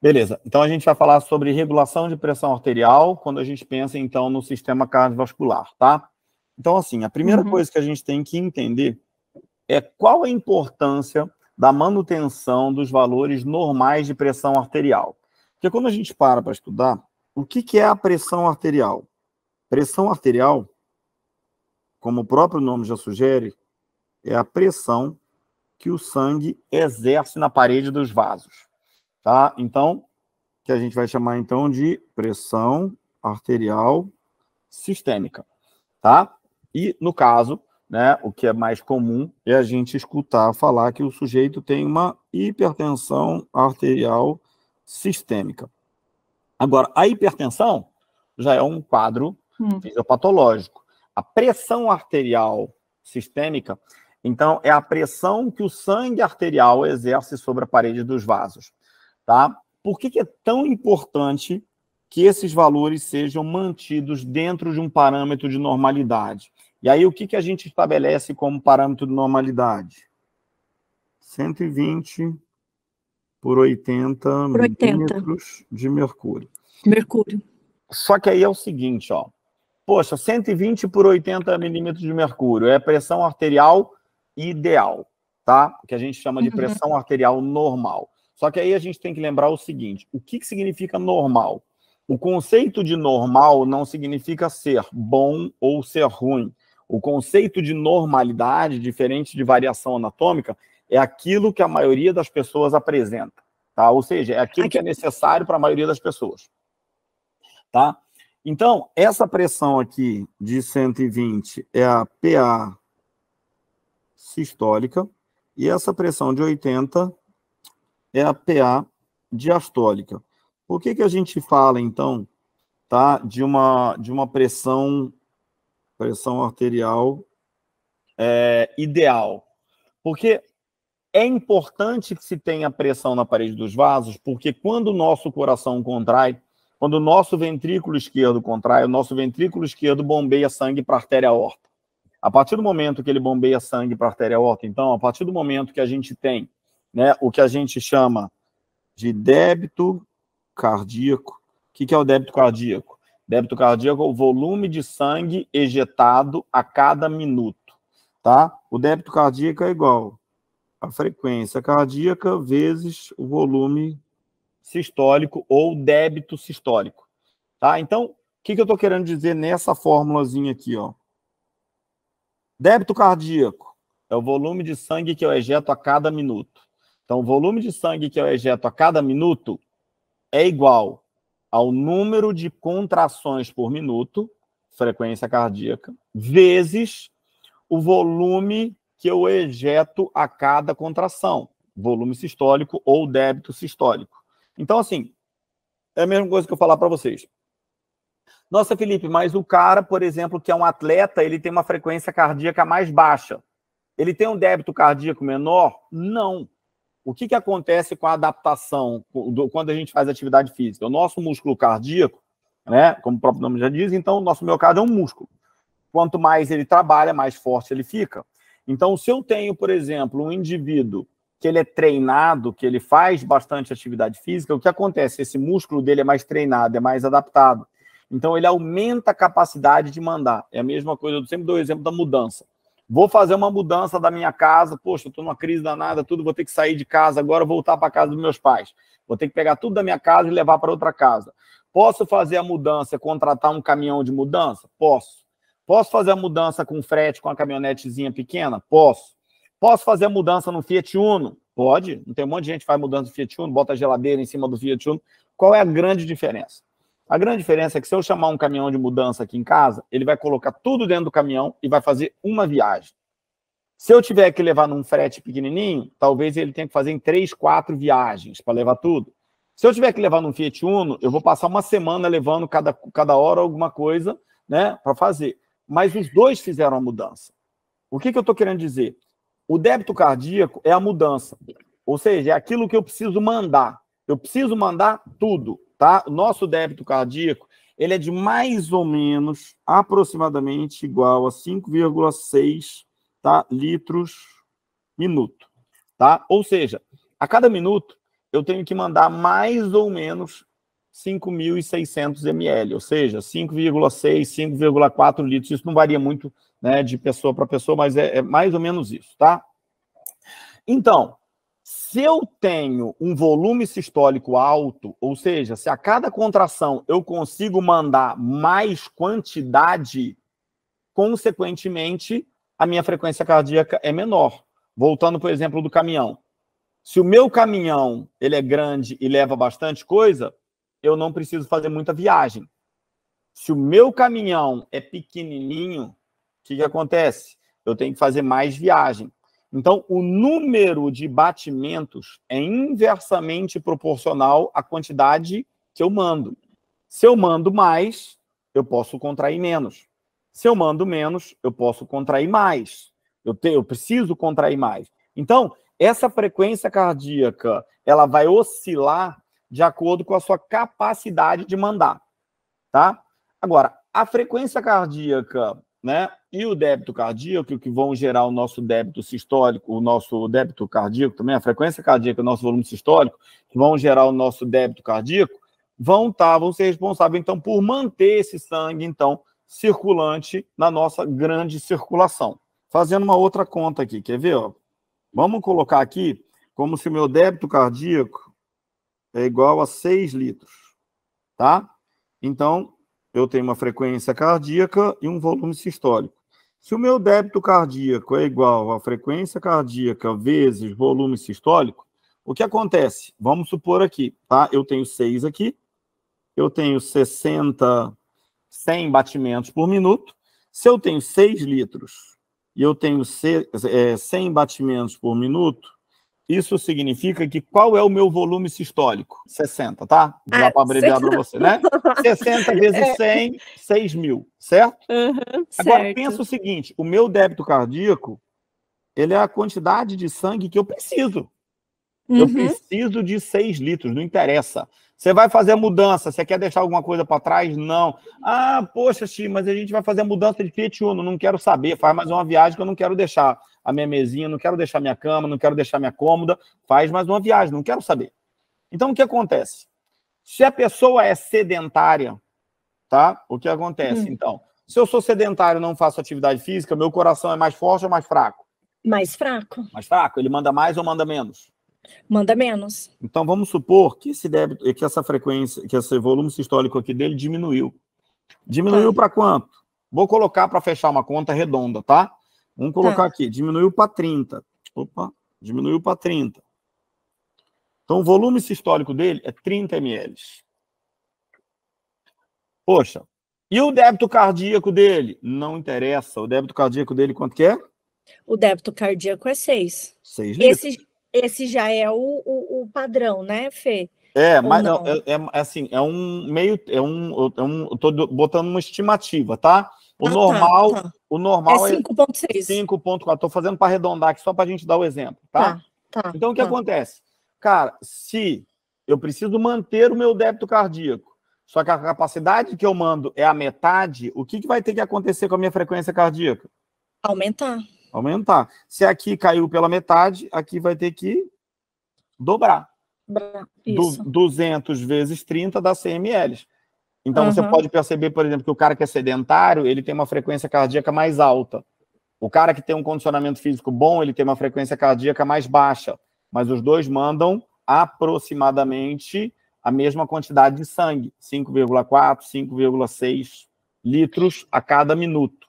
Beleza, então a gente vai falar sobre regulação de pressão arterial quando a gente pensa, então, no sistema cardiovascular, tá? Então, assim, a primeira uhum. coisa que a gente tem que entender é qual a importância da manutenção dos valores normais de pressão arterial. Porque quando a gente para para estudar, o que, que é a pressão arterial? Pressão arterial, como o próprio nome já sugere, é a pressão que o sangue exerce na parede dos vasos tá? Então, que a gente vai chamar então de pressão arterial sistêmica, tá? E no caso, né, o que é mais comum é a gente escutar falar que o sujeito tem uma hipertensão arterial sistêmica. Agora, a hipertensão já é um quadro hum. fisiopatológico. A pressão arterial sistêmica, então, é a pressão que o sangue arterial exerce sobre a parede dos vasos. Tá? Por que, que é tão importante que esses valores sejam mantidos dentro de um parâmetro de normalidade? E aí, o que, que a gente estabelece como parâmetro de normalidade? 120 por 80, por 80. milímetros de mercúrio. Mercúrio. Só que aí é o seguinte, ó. Poxa, 120 por 80 milímetros de mercúrio é a pressão arterial ideal, tá? O que a gente chama de uhum. pressão arterial normal. Só que aí a gente tem que lembrar o seguinte: o que, que significa normal? O conceito de normal não significa ser bom ou ser ruim. O conceito de normalidade, diferente de variação anatômica, é aquilo que a maioria das pessoas apresenta, tá? Ou seja, é aquilo que é necessário para a maioria das pessoas, tá? Então, essa pressão aqui de 120 é a PA sistólica e essa pressão de 80 é a PA diastólica. Por que, que a gente fala, então, tá, de uma, de uma pressão, pressão arterial é, ideal? Porque é importante que se tenha pressão na parede dos vasos, porque quando o nosso coração contrai, quando o nosso ventrículo esquerdo contrai, o nosso ventrículo esquerdo bombeia sangue para a artéria aorta. A partir do momento que ele bombeia sangue para a artéria aorta, então, a partir do momento que a gente tem né, o que a gente chama de débito cardíaco. O que, que é o débito cardíaco? Débito cardíaco é o volume de sangue ejetado a cada minuto, tá? O débito cardíaco é igual a frequência cardíaca vezes o volume sistólico ou débito sistólico, tá? Então, o que, que eu estou querendo dizer nessa formulazinha aqui, ó? Débito cardíaco é o volume de sangue que eu ejeto a cada minuto. Então, o volume de sangue que eu é ejeto a cada minuto é igual ao número de contrações por minuto, frequência cardíaca, vezes o volume que eu é ejeto a cada contração, volume sistólico ou débito sistólico. Então, assim, é a mesma coisa que eu falar para vocês. Nossa, Felipe, mas o cara, por exemplo, que é um atleta, ele tem uma frequência cardíaca mais baixa. Ele tem um débito cardíaco menor? Não o que, que acontece com a adaptação quando a gente faz atividade física? O nosso músculo cardíaco, né, como o próprio nome já diz, então o nosso miocárdio é um músculo. Quanto mais ele trabalha, mais forte ele fica. Então, se eu tenho, por exemplo, um indivíduo que ele é treinado, que ele faz bastante atividade física, o que acontece? Esse músculo dele é mais treinado, é mais adaptado. Então, ele aumenta a capacidade de mandar. É a mesma coisa, eu sempre dou o exemplo da mudança vou fazer uma mudança da minha casa, poxa, eu estou numa crise danada, tudo, vou ter que sair de casa agora, voltar para casa dos meus pais. Vou ter que pegar tudo da minha casa e levar para outra casa. Posso fazer a mudança, contratar um caminhão de mudança? Posso. Posso fazer a mudança com frete, com uma caminhonetezinha pequena? Posso. Posso fazer a mudança no Fiat Uno? Pode. Não tem um monte de gente que faz mudança no Fiat Uno, bota a geladeira em cima do Fiat Uno. Qual é a grande diferença? A grande diferença é que se eu chamar um caminhão de mudança aqui em casa, ele vai colocar tudo dentro do caminhão e vai fazer uma viagem. Se eu tiver que levar num frete pequenininho, talvez ele tenha que fazer em três, quatro viagens para levar tudo. Se eu tiver que levar num Fiat Uno, eu vou passar uma semana levando cada, cada hora alguma coisa né, para fazer. Mas os dois fizeram a mudança. O que, que eu estou querendo dizer? O débito cardíaco é a mudança. Ou seja, é aquilo que eu preciso mandar. Eu preciso mandar tudo tá? Nosso débito cardíaco, ele é de mais ou menos aproximadamente igual a 5,6 tá? litros minuto, tá? Ou seja, a cada minuto eu tenho que mandar mais ou menos 5.600 ml, ou seja, 5,6, 5,4 litros. Isso não varia muito né, de pessoa para pessoa, mas é, é mais ou menos isso, tá? Então, se eu tenho um volume sistólico alto, ou seja, se a cada contração eu consigo mandar mais quantidade, consequentemente, a minha frequência cardíaca é menor. Voltando para o exemplo do caminhão. Se o meu caminhão ele é grande e leva bastante coisa, eu não preciso fazer muita viagem. Se o meu caminhão é pequenininho, o que, que acontece? Eu tenho que fazer mais viagem. Então, o número de batimentos é inversamente proporcional à quantidade que eu mando. Se eu mando mais, eu posso contrair menos. Se eu mando menos, eu posso contrair mais. Eu, te, eu preciso contrair mais. Então, essa frequência cardíaca ela vai oscilar de acordo com a sua capacidade de mandar, tá? Agora, a frequência cardíaca né? E o débito cardíaco, que vão gerar o nosso débito sistólico, o nosso débito cardíaco também, a frequência cardíaca, o nosso volume sistólico, que vão gerar o nosso débito cardíaco, vão estar, tá, vão ser responsáveis, então, por manter esse sangue, então, circulante na nossa grande circulação. Fazendo uma outra conta aqui, quer ver? Ó? Vamos colocar aqui como se o meu débito cardíaco é igual a 6 litros, tá? Então, eu tenho uma frequência cardíaca e um volume sistólico. Se o meu débito cardíaco é igual à frequência cardíaca vezes volume sistólico, o que acontece? Vamos supor aqui, tá? Eu tenho 6 aqui, eu tenho 60, 100 batimentos por minuto. Se eu tenho 6 litros e eu tenho 100 é, batimentos por minuto, isso significa que qual é o meu volume sistólico? 60, tá? Já é, para abreviar para você, né? 60 vezes 100, é. 6 mil, certo? Uhum, Agora, certo. pensa o seguinte, o meu débito cardíaco, ele é a quantidade de sangue que eu preciso. Uhum. Eu preciso de 6 litros, não interessa. Você vai fazer mudança, você quer deixar alguma coisa para trás? Não. Ah, poxa, Chico, mas a gente vai fazer mudança de Fiat Uno, não quero saber, faz mais uma viagem que eu não quero deixar a minha mesinha, não quero deixar minha cama, não quero deixar minha cômoda, faz mais uma viagem, não quero saber. Então, o que acontece? Se a pessoa é sedentária, tá? O que acontece, hum. então? Se eu sou sedentário não faço atividade física, meu coração é mais forte ou mais fraco? Mais fraco. Mais fraco? Ele manda mais ou manda menos? Manda menos. Então vamos supor que esse débito, que essa frequência, que esse volume sistólico aqui dele diminuiu. Diminuiu tá. para quanto? Vou colocar para fechar uma conta redonda, tá? Vamos colocar tá. aqui, diminuiu para 30. Opa, diminuiu para 30. Então, o volume sistólico dele é 30 ml. Poxa, e o débito cardíaco dele? Não interessa. O débito cardíaco dele quanto que é? O débito cardíaco é 6. 6 Esse, esse já é o, o, o padrão, né, Fê? É, Ou mas é, não? É, é, assim, é um meio, é um, é um, eu tô botando uma estimativa, tá? O ah, tá, normal, tá, tá. o normal é 5.6. 5.4. Estou fazendo para arredondar aqui só para a gente dar o exemplo, tá? tá, tá então o que tá. acontece? Cara, se eu preciso manter o meu débito cardíaco, só que a capacidade que eu mando é a metade, o que, que vai ter que acontecer com a minha frequência cardíaca? Aumentar. Aumentar. Se aqui caiu pela metade, aqui vai ter que dobrar. Isso. Du 200 vezes 30 dá 100 ml. Então uhum. você pode perceber, por exemplo, que o cara que é sedentário, ele tem uma frequência cardíaca mais alta. O cara que tem um condicionamento físico bom, ele tem uma frequência cardíaca mais baixa. Mas os dois mandam aproximadamente a mesma quantidade de sangue, 5,4, 5,6 litros a cada minuto.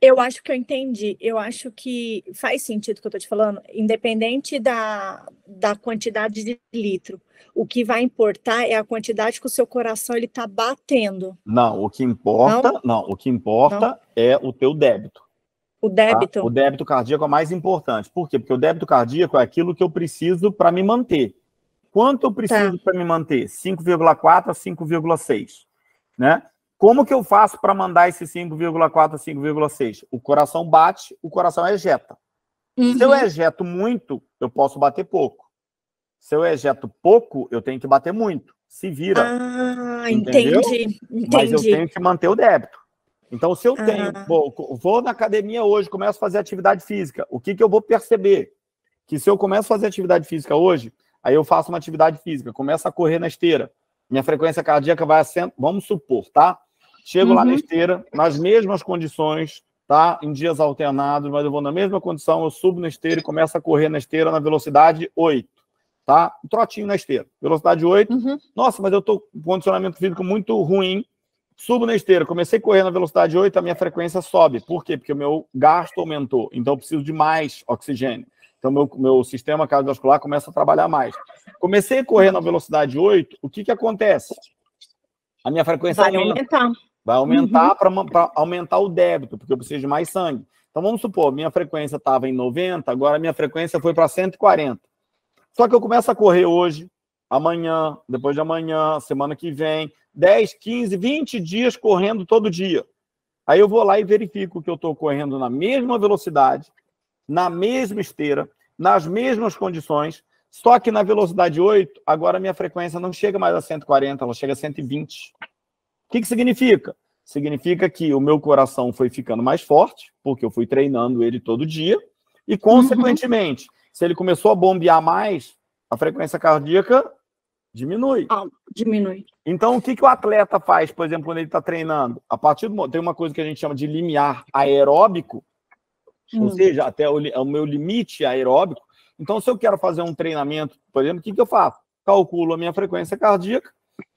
Eu acho que eu entendi. Eu acho que faz sentido o que eu estou te falando, independente da, da quantidade de litro. O que vai importar é a quantidade que o seu coração ele está batendo. Não, o que importa, não, não o que importa não. é o teu débito. O débito. Tá? O débito cardíaco é o mais importante. Por quê? Porque o débito cardíaco é aquilo que eu preciso para me manter. Quanto eu tá. preciso tá. para me manter? 5,4 a 5,6, né? Como que eu faço para mandar esse 5,4 a 5,6? O coração bate, o coração ejeta. Uhum. Se eu uhum. ejeto muito, eu posso bater pouco. Se eu ejeto pouco, eu tenho que bater muito. Se vira. Ah, entendeu? entendi, entendi. Mas eu tenho que manter o débito. Então, se eu tenho, ah. vou, vou, na academia hoje, começo a fazer atividade física, o que, que eu vou perceber? Que se eu começo a fazer atividade física hoje, aí eu faço uma atividade física, começo a correr na esteira, minha frequência cardíaca vai a 100, vamos supor, tá? Chego uhum. lá na uhum. esteira, nas mesmas condições, tá? Em dias alternados, mas eu vou na mesma condição, eu subo na esteira e começo a correr na esteira na velocidade 8, tá? Um trotinho na esteira, velocidade 8. Uhum. Nossa, mas eu tô com condicionamento físico muito ruim. Subo na esteira, comecei a correr na velocidade 8, a minha frequência sobe. Por quê? Porque o meu gasto aumentou, então eu preciso de mais oxigênio. Então, meu, meu sistema cardiovascular começa a trabalhar mais. Comecei a correr na velocidade 8, o que, que acontece? A minha frequência vai aumenta. aumentar. Vai aumentar uhum. para aumentar o débito, porque eu preciso de mais sangue. Então, vamos supor, minha frequência estava em 90, agora minha frequência foi para 140. Só que eu começo a correr hoje, amanhã, depois de amanhã, semana que vem, 10, 15, 20 dias correndo todo dia. Aí eu vou lá e verifico que eu estou correndo na mesma velocidade, na mesma esteira, nas mesmas condições, só que na velocidade 8, agora minha frequência não chega mais a 140, ela chega a 120. O que, que significa? Significa que o meu coração foi ficando mais forte, porque eu fui treinando ele todo dia, e, consequentemente, uhum. se ele começou a bombear mais, a frequência cardíaca diminui. Ah, diminui. Então, o que, que o atleta faz, por exemplo, quando ele está treinando? A partir do tem uma coisa que a gente chama de limiar aeróbico, Hum. Ou seja, até o, é o, meu limite aeróbico. Então, se eu quero fazer um treinamento, por exemplo, o que, que eu faço? Calculo a minha frequência cardíaca.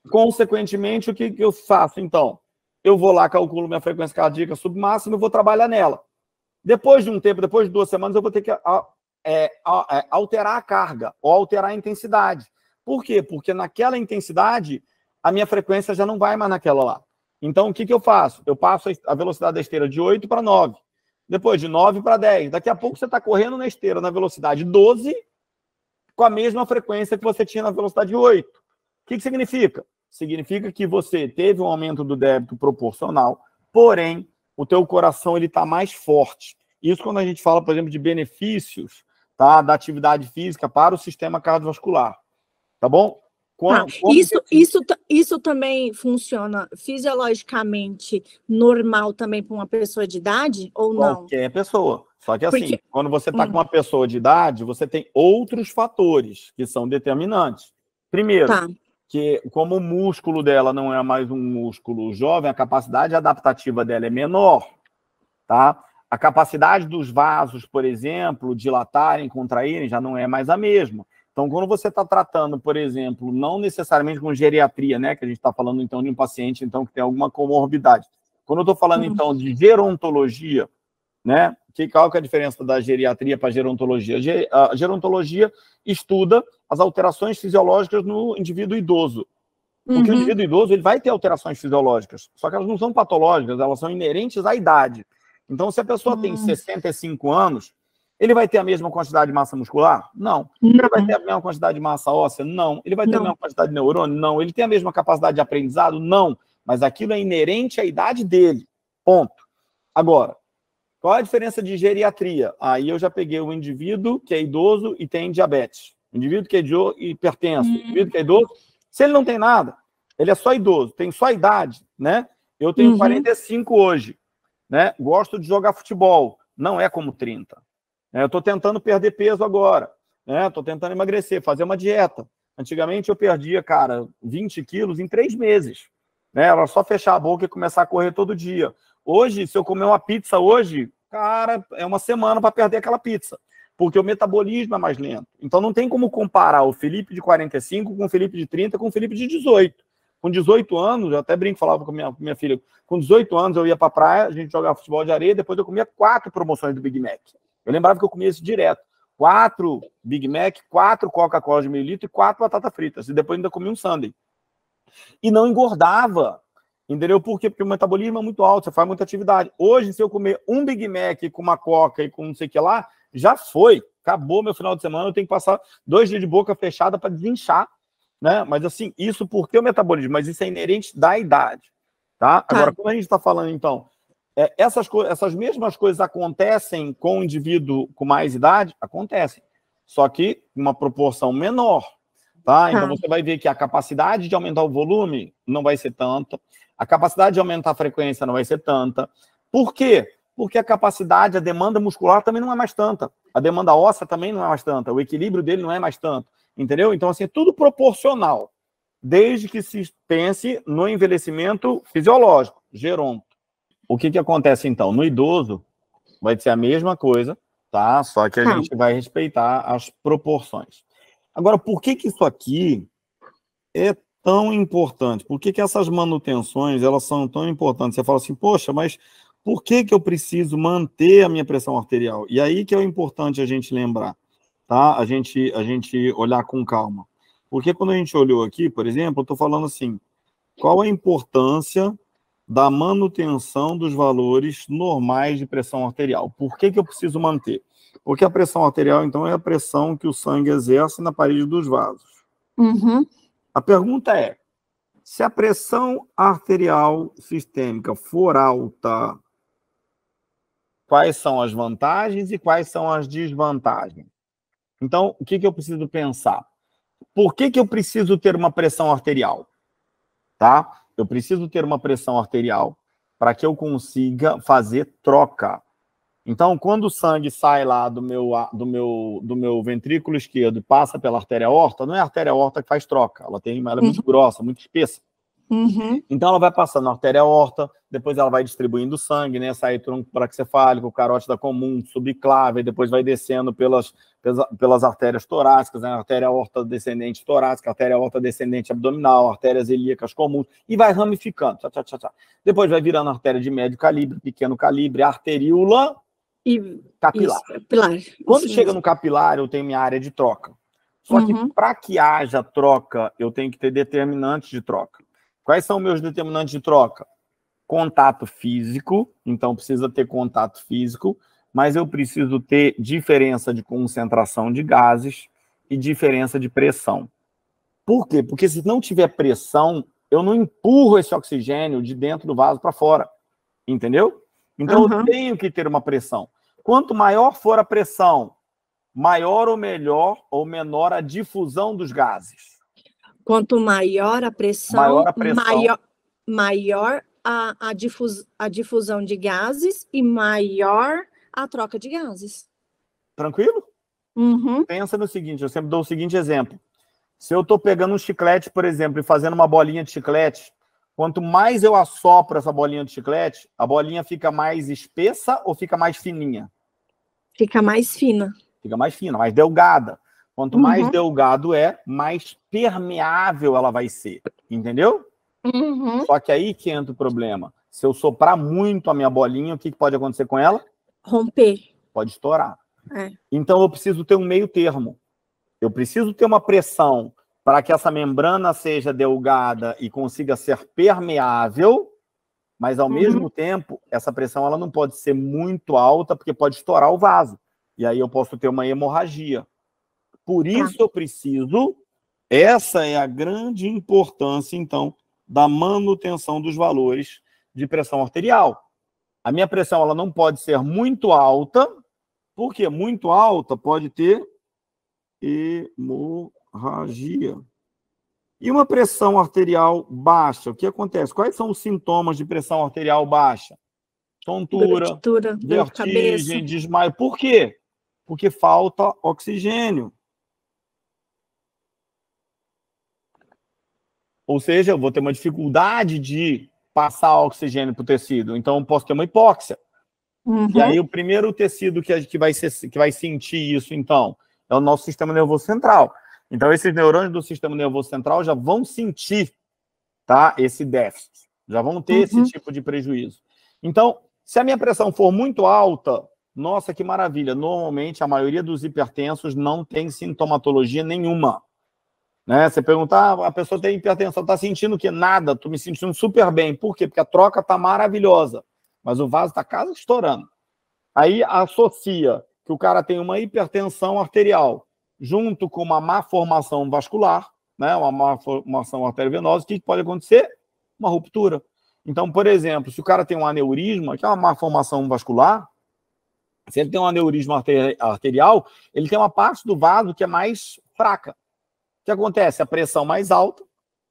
Consequentemente, o que, que eu faço? Então, eu vou lá, calculo minha frequência cardíaca submáxima e vou trabalhar nela. Depois de um tempo, depois de duas semanas, eu vou ter que ah, é, é, alterar a carga ou alterar a intensidade. Por quê? Porque naquela intensidade, a minha frequência já não vai mais naquela lá. Então, o que, que eu faço? Eu passo a velocidade da esteira de 8 para 9. Depois de 9 para 10. Daqui a pouco você está correndo na esteira na velocidade 12, com a mesma frequência que você tinha na velocidade 8. O que, que significa? Significa que você teve um aumento do débito proporcional, porém, o teu coração ele está mais forte. Isso quando a gente fala, por exemplo, de benefícios tá, da atividade física para o sistema cardiovascular. Tá bom? Como, ah, como isso, que... isso, isso também funciona fisiologicamente normal também para uma pessoa de idade ou Qualquer não? Qualquer pessoa. Só que assim, Porque... quando você está hum. com uma pessoa de idade, você tem outros fatores que são determinantes. Primeiro, tá. que como o músculo dela não é mais um músculo jovem, a capacidade adaptativa dela é menor, tá? A capacidade dos vasos, por exemplo, dilatarem, contraírem, já não é mais a mesma. Então, quando você está tratando, por exemplo, não necessariamente com geriatria, né, que a gente está falando então de um paciente então que tem alguma comorbidade. Quando eu estou falando uhum. então de gerontologia, né, que qual que é a diferença da geriatria para gerontologia? A gerontologia estuda as alterações fisiológicas no indivíduo idoso. Porque uhum. o indivíduo idoso ele vai ter alterações fisiológicas, só que elas não são patológicas, elas são inerentes à idade. Então, se a pessoa uhum. tem 65 anos, ele vai ter a mesma quantidade de massa muscular? Não. não. Ele vai ter a mesma quantidade de massa óssea? Não. Ele vai ter não. a mesma quantidade de neurônio? Não. Ele tem a mesma capacidade de aprendizado? Não. Mas aquilo é inerente à idade dele. Ponto. Agora, qual é a diferença de geriatria? Aí eu já peguei o indivíduo que é idoso e tem diabetes. O indivíduo que é hipertenso, hum. indivíduo que é idoso. Se ele não tem nada, ele é só idoso, tem só idade, né? Eu tenho uhum. 45 hoje, né? Gosto de jogar futebol, não é como 30. Né? eu estou tentando perder peso agora, estou né? tentando emagrecer, fazer uma dieta. Antigamente eu perdia, cara, 20 quilos em três meses. Né? Era só fechar a boca e começar a correr todo dia. Hoje, se eu comer uma pizza hoje, cara, é uma semana para perder aquela pizza, porque o metabolismo é mais lento. Então não tem como comparar o Felipe de 45 com o Felipe de 30 com o Felipe de 18. Com 18 anos, eu até brinco, falava com minha, minha filha, com 18 anos eu ia para praia, a gente jogava futebol de areia, depois eu comia quatro promoções do Big Mac. Eu lembrava que eu comia isso direto. Quatro Big Mac, quatro Coca-Cola de meio litro e quatro batatas fritas. E depois ainda comia um sundae. E não engordava. Entendeu por quê? Porque o metabolismo é muito alto, você faz muita atividade. Hoje, se eu comer um Big Mac com uma Coca e com não sei o que lá, já foi. Acabou meu final de semana, eu tenho que passar dois dias de boca fechada para desinchar. Né? Mas assim, isso porque o metabolismo, mas isso é inerente da idade. Tá? tá. Agora, quando a gente está falando, então, é, essas, essas mesmas coisas acontecem com o indivíduo com mais idade? Acontecem. Só que uma proporção menor. Tá? tá. Então ah. você vai ver que a capacidade de aumentar o volume não vai ser tanta, a capacidade de aumentar a frequência não vai ser tanta. Por quê? Porque a capacidade, a demanda muscular também não é mais tanta, a demanda óssea também não é mais tanta, o equilíbrio dele não é mais tanto, entendeu? Então assim, é tudo proporcional, desde que se pense no envelhecimento fisiológico, geronto. O que, que acontece então? No idoso, vai ser a mesma coisa, tá? Só que a tá. gente vai respeitar as proporções. Agora, por que, que isso aqui é tão importante? Por que, que essas manutenções elas são tão importantes? Você fala assim, poxa, mas por que, que eu preciso manter a minha pressão arterial? E aí que é o importante a gente lembrar, tá? A gente, a gente olhar com calma. Porque quando a gente olhou aqui, por exemplo, eu estou falando assim, qual a importância da manutenção dos valores normais de pressão arterial. Por que, que eu preciso manter? Porque a pressão arterial, então, é a pressão que o sangue exerce na parede dos vasos. Uhum. A pergunta é: se a pressão arterial sistêmica for alta, quais são as vantagens e quais são as desvantagens? Então, o que, que eu preciso pensar? Por que, que eu preciso ter uma pressão arterial? Tá? Eu preciso ter uma pressão arterial para que eu consiga fazer troca. Então, quando o sangue sai lá do meu, do meu, do meu ventrículo esquerdo e passa pela artéria aorta, não é a artéria aorta que faz troca. Ela tem, ela é muito uhum. grossa, muito espessa. Uhum. Então ela vai passando na artéria aorta, depois ela vai distribuindo sangue, né? Sai tronco braxefálico, carótida comum, subclave, depois vai descendo pelas, pelas artérias torácicas, né? artéria aorta descendente torácica, artéria aorta descendente abdominal, artérias ilíacas comuns, e vai ramificando. Tchá, tchá, tchá, tchá. Depois vai virando artéria de médio calibre, pequeno calibre, arteríola e capilar. Isso, Quando chega no capilar, eu tenho minha área de troca. Só uhum. que para que haja troca, eu tenho que ter determinantes de troca. Quais são meus determinantes de troca? Contato físico, então precisa ter contato físico, mas eu preciso ter diferença de concentração de gases e diferença de pressão. Por quê? Porque se não tiver pressão, eu não empurro esse oxigênio de dentro do vaso para fora. Entendeu? Então uhum. eu tenho que ter uma pressão. Quanto maior for a pressão, maior ou melhor ou menor a difusão dos gases. Quanto maior a pressão, maior a pressão. maior, maior a, a, difus, a difusão de gases e maior a troca de gases. Tranquilo? Uhum. Pensa no seguinte, eu sempre dou o seguinte exemplo. Se eu estou pegando um chiclete, por exemplo, e fazendo uma bolinha de chiclete, quanto mais eu assopro essa bolinha de chiclete, a bolinha fica mais espessa ou fica mais fininha? Fica mais fina. Fica mais fina, mais delgada. Quanto mais uhum. delgado é, mais permeável ela vai ser. Entendeu? Uhum. Só que aí que entra o problema. Se eu soprar muito a minha bolinha, o que pode acontecer com ela? Romper. Pode estourar. É. Então eu preciso ter um meio termo. Eu preciso ter uma pressão para que essa membrana seja delgada e consiga ser permeável, mas ao uhum. mesmo tempo, essa pressão ela não pode ser muito alta, porque pode estourar o vaso. E aí eu posso ter uma hemorragia. Por tá. isso eu preciso, essa é a grande importância, então, da manutenção dos valores de pressão arterial. A minha pressão ela não pode ser muito alta, porque muito alta pode ter hemorragia. E uma pressão arterial baixa, o que acontece? Quais são os sintomas de pressão arterial baixa? Tontura, Brutura, vertigem, desmaio. Por quê? Porque falta oxigênio. Ou seja, eu vou ter uma dificuldade de passar oxigênio para o tecido. Então, posso ter uma hipóxia. Uhum. E aí, o primeiro tecido que, que, vai ser, que vai sentir isso, então, é o nosso sistema nervoso central. Então, esses neurônios do sistema nervoso central já vão sentir tá, esse déficit, já vão ter uhum. esse tipo de prejuízo. Então, se a minha pressão for muito alta, nossa, que maravilha! Normalmente, a maioria dos hipertensos não tem sintomatologia nenhuma. Né? Você perguntar, ah, a pessoa tem hipertensão, está sentindo que nada, estou me sentindo super bem. Por quê? Porque a troca está maravilhosa, mas o vaso está quase estourando. Aí associa que o cara tem uma hipertensão arterial junto com uma má formação vascular, né? uma má formação arteriovenosa, o que pode acontecer? Uma ruptura. Então, por exemplo, se o cara tem um aneurisma, que é uma má formação vascular, se ele tem um aneurisma arterial, ele tem uma parte do vaso que é mais fraca que acontece? A pressão mais alta,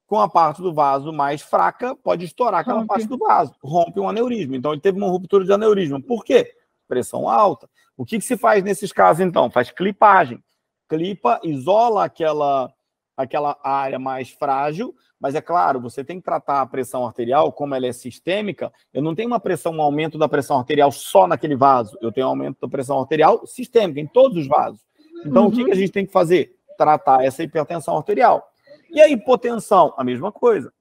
com a parte do vaso mais fraca, pode estourar aquela rompe. parte do vaso, rompe um aneurisma. Então, ele teve uma ruptura de aneurisma. Por quê? Pressão alta. O que, que se faz nesses casos, então? Faz clipagem. Clipa, isola aquela, aquela área mais frágil, mas é claro, você tem que tratar a pressão arterial, como ela é sistêmica, eu não tenho uma pressão, um aumento da pressão arterial só naquele vaso, eu tenho um aumento da pressão arterial sistêmica, em todos os vasos. Então, uhum. o que, uhum. que a gente tem que fazer? tratar essa hipertensão arterial. E a hipotensão, a mesma coisa.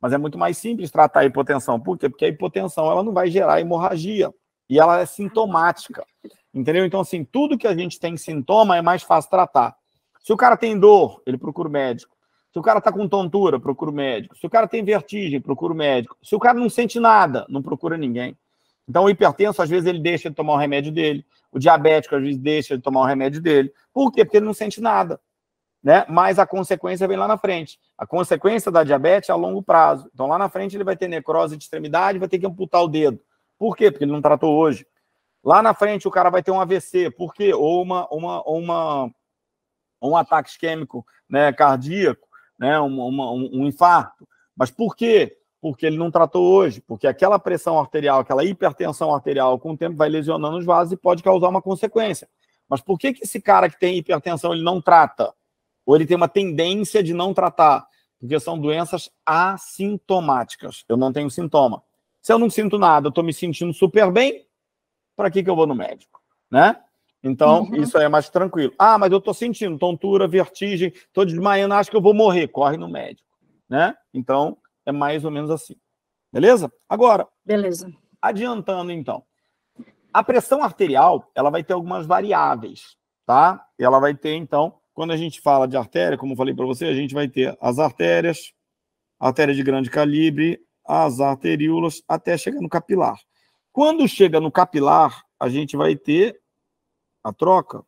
Mas é muito mais simples tratar a hipotensão. Por quê? Porque a hipotensão ela não vai gerar hemorragia. E ela é sintomática. Entendeu? Então, assim, tudo que a gente tem sintoma é mais fácil tratar. Se o cara tem dor, ele procura o médico. Se o cara está com tontura, procura o médico. Se o cara tem vertigem, procura o médico. Se o cara não sente nada, não procura ninguém. Então, o hipertenso, às vezes, ele deixa de tomar o remédio dele. O diabético, às vezes, deixa de tomar o remédio dele. Por quê? Porque ele não sente nada né? Mas a consequência vem lá na frente. A consequência da diabetes é a longo prazo. Então, lá na frente, ele vai ter necrose de extremidade, vai ter que amputar o dedo. Por quê? Porque ele não tratou hoje. Lá na frente, o cara vai ter um AVC. Por quê? Ou uma, uma, uma, um ataque isquêmico né, cardíaco, né, uma, um um infarto. Mas por quê? Porque ele não tratou hoje. Porque aquela pressão arterial, aquela hipertensão arterial, com o tempo vai lesionando os vasos e pode causar uma consequência. Mas por que, que esse cara que tem hipertensão ele não trata? ou ele tem uma tendência de não tratar, porque são doenças assintomáticas. Eu não tenho sintoma. Se eu não sinto nada, eu estou me sentindo super bem, para que, que eu vou no médico? Né? Então, uhum. isso aí é mais tranquilo. Ah, mas eu estou sentindo tontura, vertigem, estou desmaiando, acho que eu vou morrer. Corre no médico. Né? Então, é mais ou menos assim. Beleza? Agora, Beleza. adiantando então. A pressão arterial, ela vai ter algumas variáveis, tá? Ela vai ter, então, quando a gente fala de artéria, como eu falei para você, a gente vai ter as artérias, artéria de grande calibre, as arteríolas, até chegar no capilar. Quando chega no capilar, a gente vai ter a troca,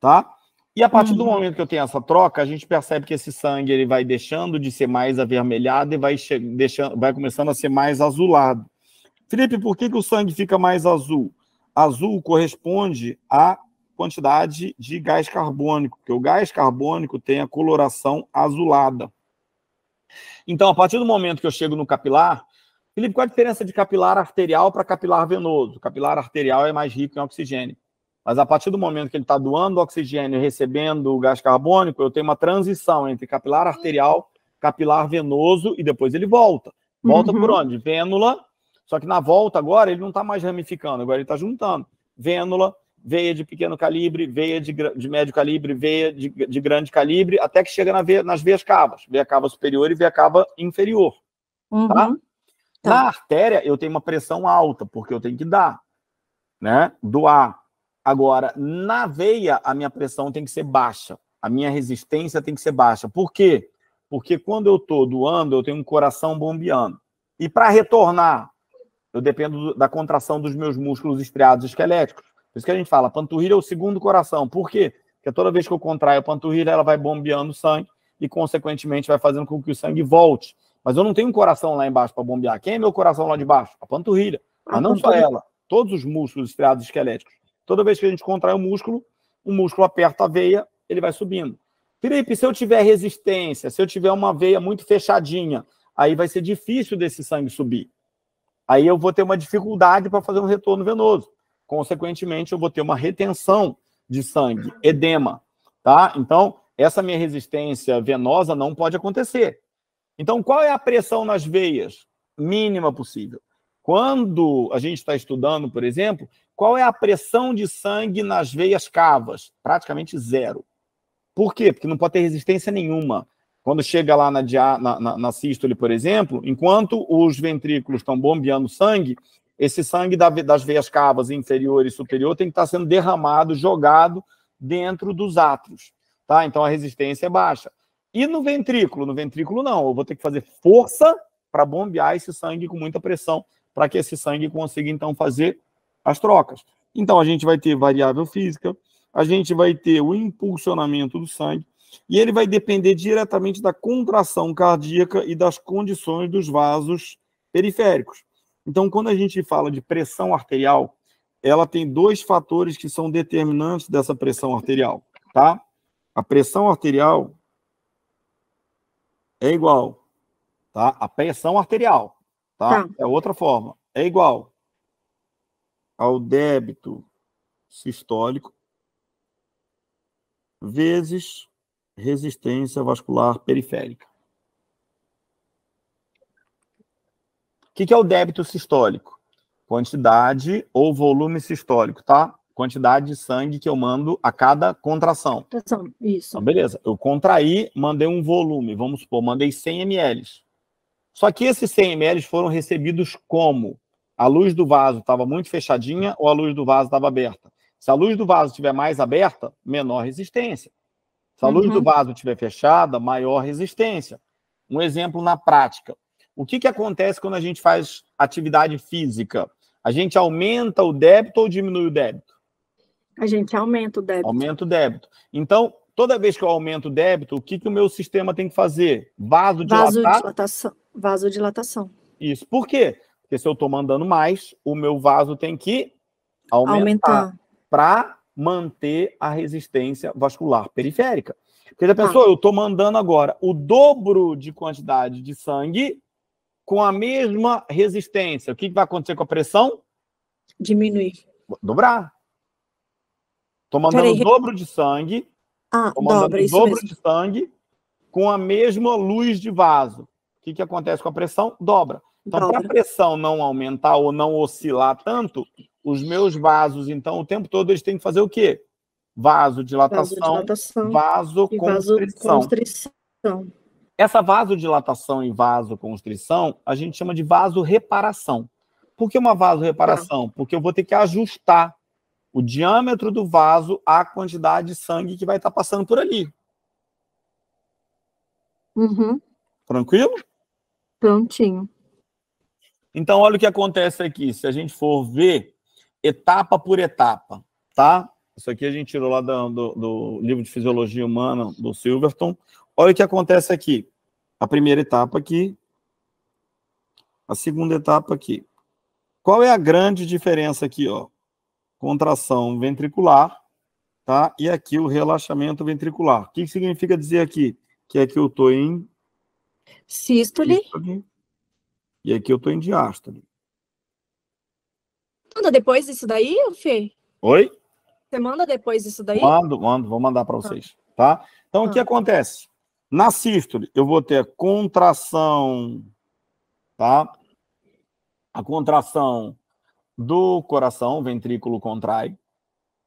tá? E a partir do uhum. momento que eu tenho essa troca, a gente percebe que esse sangue ele vai deixando de ser mais avermelhado e vai, deixando, vai começando a ser mais azulado. Felipe, por que, que o sangue fica mais azul? Azul corresponde a quantidade de gás carbônico, porque o gás carbônico tem a coloração azulada. Então, a partir do momento que eu chego no capilar, Felipe, qual a diferença de capilar arterial para capilar venoso? capilar arterial é mais rico em oxigênio. Mas a partir do momento que ele está doando oxigênio e recebendo o gás carbônico, eu tenho uma transição entre capilar arterial, capilar venoso e depois ele volta. Volta uhum. por onde? Vênula. Só que na volta agora ele não está mais ramificando, agora ele está juntando. Vênula, veia de pequeno calibre, veia de, de médio calibre, veia de, de grande calibre, até que chega na veia, nas veias cavas, veia cava superior e veia cava inferior. Uhum. Tá? tá? Na artéria, eu tenho uma pressão alta, porque eu tenho que dar, né? Doar. Agora, na veia, a minha pressão tem que ser baixa, a minha resistência tem que ser baixa. Por quê? Porque quando eu estou doando, eu tenho um coração bombeando. E para retornar, eu dependo da contração dos meus músculos estriados esqueléticos. Por isso que a gente fala, a panturrilha é o segundo coração. Por quê? Porque toda vez que eu contraio a panturrilha, ela vai bombeando sangue e, consequentemente, vai fazendo com que o sangue volte. Mas eu não tenho um coração lá embaixo para bombear. Quem é meu coração lá de baixo? A panturrilha. Mas não só ela, todos os músculos estriados esqueléticos. Toda vez que a gente contrai o músculo, o músculo aperta a veia, ele vai subindo. Felipe, se eu tiver resistência, se eu tiver uma veia muito fechadinha, aí vai ser difícil desse sangue subir. Aí eu vou ter uma dificuldade para fazer um retorno venoso consequentemente, eu vou ter uma retenção de sangue, edema, tá? Então, essa minha resistência venosa não pode acontecer. Então, qual é a pressão nas veias? Mínima possível. Quando a gente está estudando, por exemplo, qual é a pressão de sangue nas veias cavas? Praticamente zero. Por quê? Porque não pode ter resistência nenhuma. Quando chega lá na, na, na, na sístole, por exemplo, enquanto os ventrículos estão bombeando sangue, esse sangue das veias cavas inferior e superior tem que estar tá sendo derramado, jogado dentro dos átrios. Tá? Então a resistência é baixa. E no ventrículo? No ventrículo, não. Eu vou ter que fazer força para bombear esse sangue com muita pressão, para que esse sangue consiga, então, fazer as trocas. Então, a gente vai ter variável física, a gente vai ter o impulsionamento do sangue, e ele vai depender diretamente da contração cardíaca e das condições dos vasos periféricos. Então, quando a gente fala de pressão arterial, ela tem dois fatores que são determinantes dessa pressão arterial, tá? A pressão arterial é igual, tá? A pressão arterial, tá? tá. É outra forma, é igual ao débito sistólico vezes resistência vascular periférica. que, que é o débito sistólico? Quantidade ou volume sistólico, tá? Quantidade de sangue que eu mando a cada contração. Contração, isso. Então, beleza. Eu contraí, mandei um volume, vamos supor, mandei 100 ml. Só que esses 100 ml foram recebidos como? A luz do vaso estava muito fechadinha ou a luz do vaso estava aberta? Se a luz do vaso estiver mais aberta, menor resistência. Se a luz do uhum. vaso estiver fechada, maior resistência. Um exemplo na prática: o que, que acontece quando a gente faz atividade física? A gente aumenta o débito ou diminui o débito? A gente aumenta o débito. Aumenta o débito. Então, toda vez que eu aumento o débito, o que, que o meu sistema tem que fazer? dilatação. Vasodilatação. dilatação. Isso. Por quê? Porque se eu estou mandando mais, o meu vaso tem que aumentar, para manter a resistência vascular periférica. Porque a tá. pessoa, ah. eu estou mandando agora o dobro de quantidade de sangue com a mesma resistência, o que vai acontecer com a pressão? Diminuir. Dobrar. Estou mandando o dobro de sangue. Ah, dobra, o dobro de sangue com a mesma luz de vaso. O que, que acontece com a pressão? Dobra. Então, para a pressão não aumentar ou não oscilar tanto, os meus vasos, então, o tempo todo eles têm que fazer o quê? Vasodilatação, vasodilatação vaso vasoconstrição. Essa vasodilatação e vasoconstrição, a gente chama de vasoreparação. Por que uma vasorreparação? Tá. Porque eu vou ter que ajustar o diâmetro do vaso à quantidade de sangue que vai estar tá passando por ali. Uhum. Tranquilo? Prontinho. Então, olha o que acontece aqui. Se a gente for ver etapa por etapa, tá? Isso aqui a gente tirou lá do, do, do livro de Fisiologia Humana do Silverton. Olha o que acontece aqui a primeira etapa aqui, a segunda etapa aqui. Qual é a grande diferença aqui, ó? Contração ventricular, tá? E aqui o relaxamento ventricular. O que significa dizer aqui? Que aqui eu tô em sístole, sístole e aqui eu tô em diástole. Manda depois isso daí, Fê? Oi? Você manda depois isso daí? Mando, mando, vou mandar para tá. vocês, tá? Então, ah. o que tá. acontece? Na sístole, eu vou ter contração, tá? A contração do coração, o ventrículo contrai.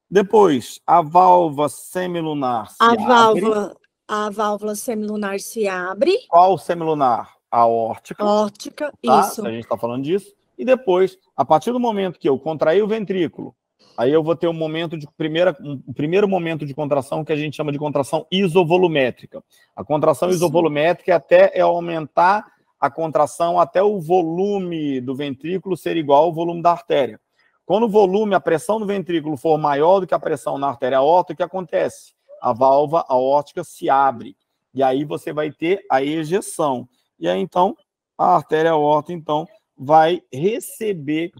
Depois, a válvula semilunar se a abre. Válvula, a válvula semilunar se abre. Qual semilunar? A órtica. Órtica, tá? isso. A gente está falando disso. E depois, a partir do momento que eu contraí o ventrículo, Aí eu vou ter um momento de primeira, um primeiro momento de contração que a gente chama de contração isovolumétrica. A contração Sim. isovolumétrica até é aumentar a contração até o volume do ventrículo ser igual ao volume da artéria. Quando o volume, a pressão do ventrículo for maior do que a pressão na artéria aorta, o que acontece? A válvula aórtica se abre. E aí você vai ter a ejeção. E aí então a artéria aorta então vai receber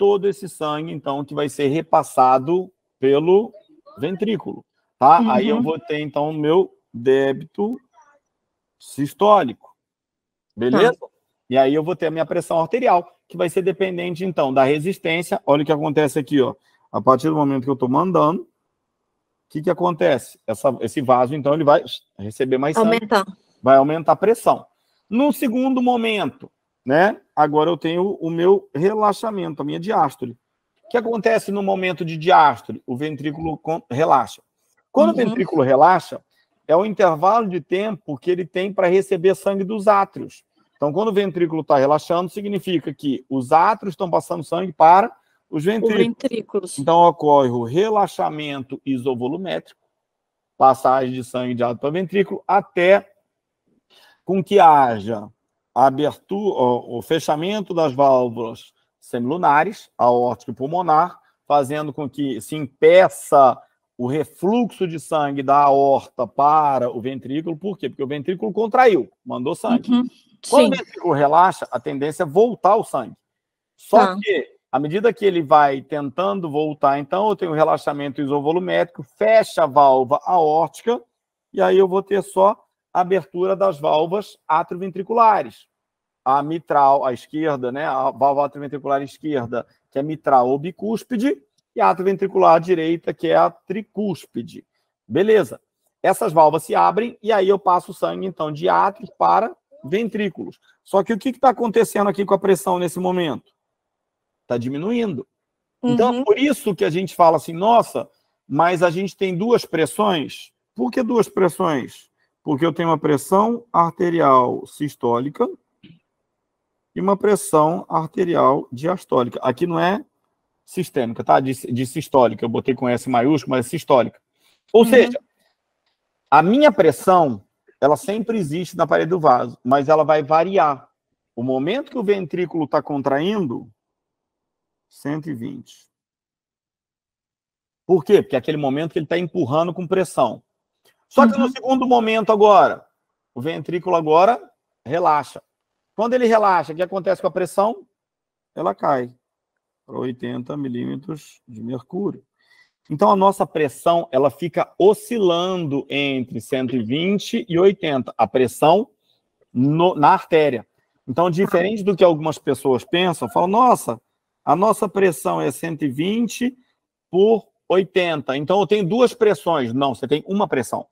todo esse sangue, então, que vai ser repassado pelo ventrículo, tá? Uhum. Aí eu uhum. vou ter, então, o meu débito sistólico, beleza? Tá. E aí eu vou ter a minha pressão arterial, que vai ser dependente, então, da resistência. Olha o que acontece aqui, ó. A partir do momento que eu estou mandando, o que, que acontece? Essa, esse vaso, então, ele vai receber mais aumentar. sangue. Aumentar. Vai aumentar a pressão. No segundo momento, né? agora eu tenho o meu relaxamento, a minha diástole. O que acontece no momento de diástole? O ventrículo relaxa. Quando uhum. o ventrículo relaxa, é o intervalo de tempo que ele tem para receber sangue dos átrios. Então, quando o ventrículo está relaxando, significa que os átrios estão passando sangue para os ventrículos. ventrículos. Então, ocorre o relaxamento isovolumétrico, passagem de sangue de átreo para ventrículo, até com que haja a abertura, o fechamento das válvulas semilunares, aórtica e pulmonar, fazendo com que se impeça o refluxo de sangue da aorta para o ventrículo. Por quê? Porque o ventrículo contraiu, mandou sangue. Uhum. Quando Sim. o ventrículo relaxa, a tendência é voltar o sangue. Só tá. que, à medida que ele vai tentando voltar, então eu tenho um relaxamento isovolumétrico, fecha a válvula aórtica, e aí eu vou ter só abertura das válvulas atrioventriculares. A mitral à esquerda, né? A válvula atrioventricular esquerda, que é mitral ou bicúspide, e a atrioventricular à direita, que é a tricúspide. Beleza. Essas válvulas se abrem e aí eu passo o sangue, então, de átrio para ventrículos. Só que o que está acontecendo aqui com a pressão nesse momento? Está diminuindo. Então, uhum. Então, por isso que a gente fala assim, nossa, mas a gente tem duas pressões. Por que duas pressões? Porque eu tenho uma pressão arterial sistólica e uma pressão arterial diastólica. Aqui não é sistêmica, tá? De, de sistólica, eu botei com S maiúsculo, mas é sistólica. Ou uhum. seja, a minha pressão, ela sempre existe na parede do vaso, mas ela vai variar. O momento que o ventrículo está contraindo, 120. Por quê? Porque é aquele momento que ele está empurrando com pressão. Só que uhum. no segundo momento agora, o ventrículo agora relaxa. Quando ele relaxa, o que acontece com a pressão? Ela cai para 80 milímetros de mercúrio. Então a nossa pressão ela fica oscilando entre 120 e 80, a pressão no, na artéria. Então, diferente do que algumas pessoas pensam, falam, nossa, a nossa pressão é 120 por 80. Então eu tenho duas pressões. Não, você tem uma pressão.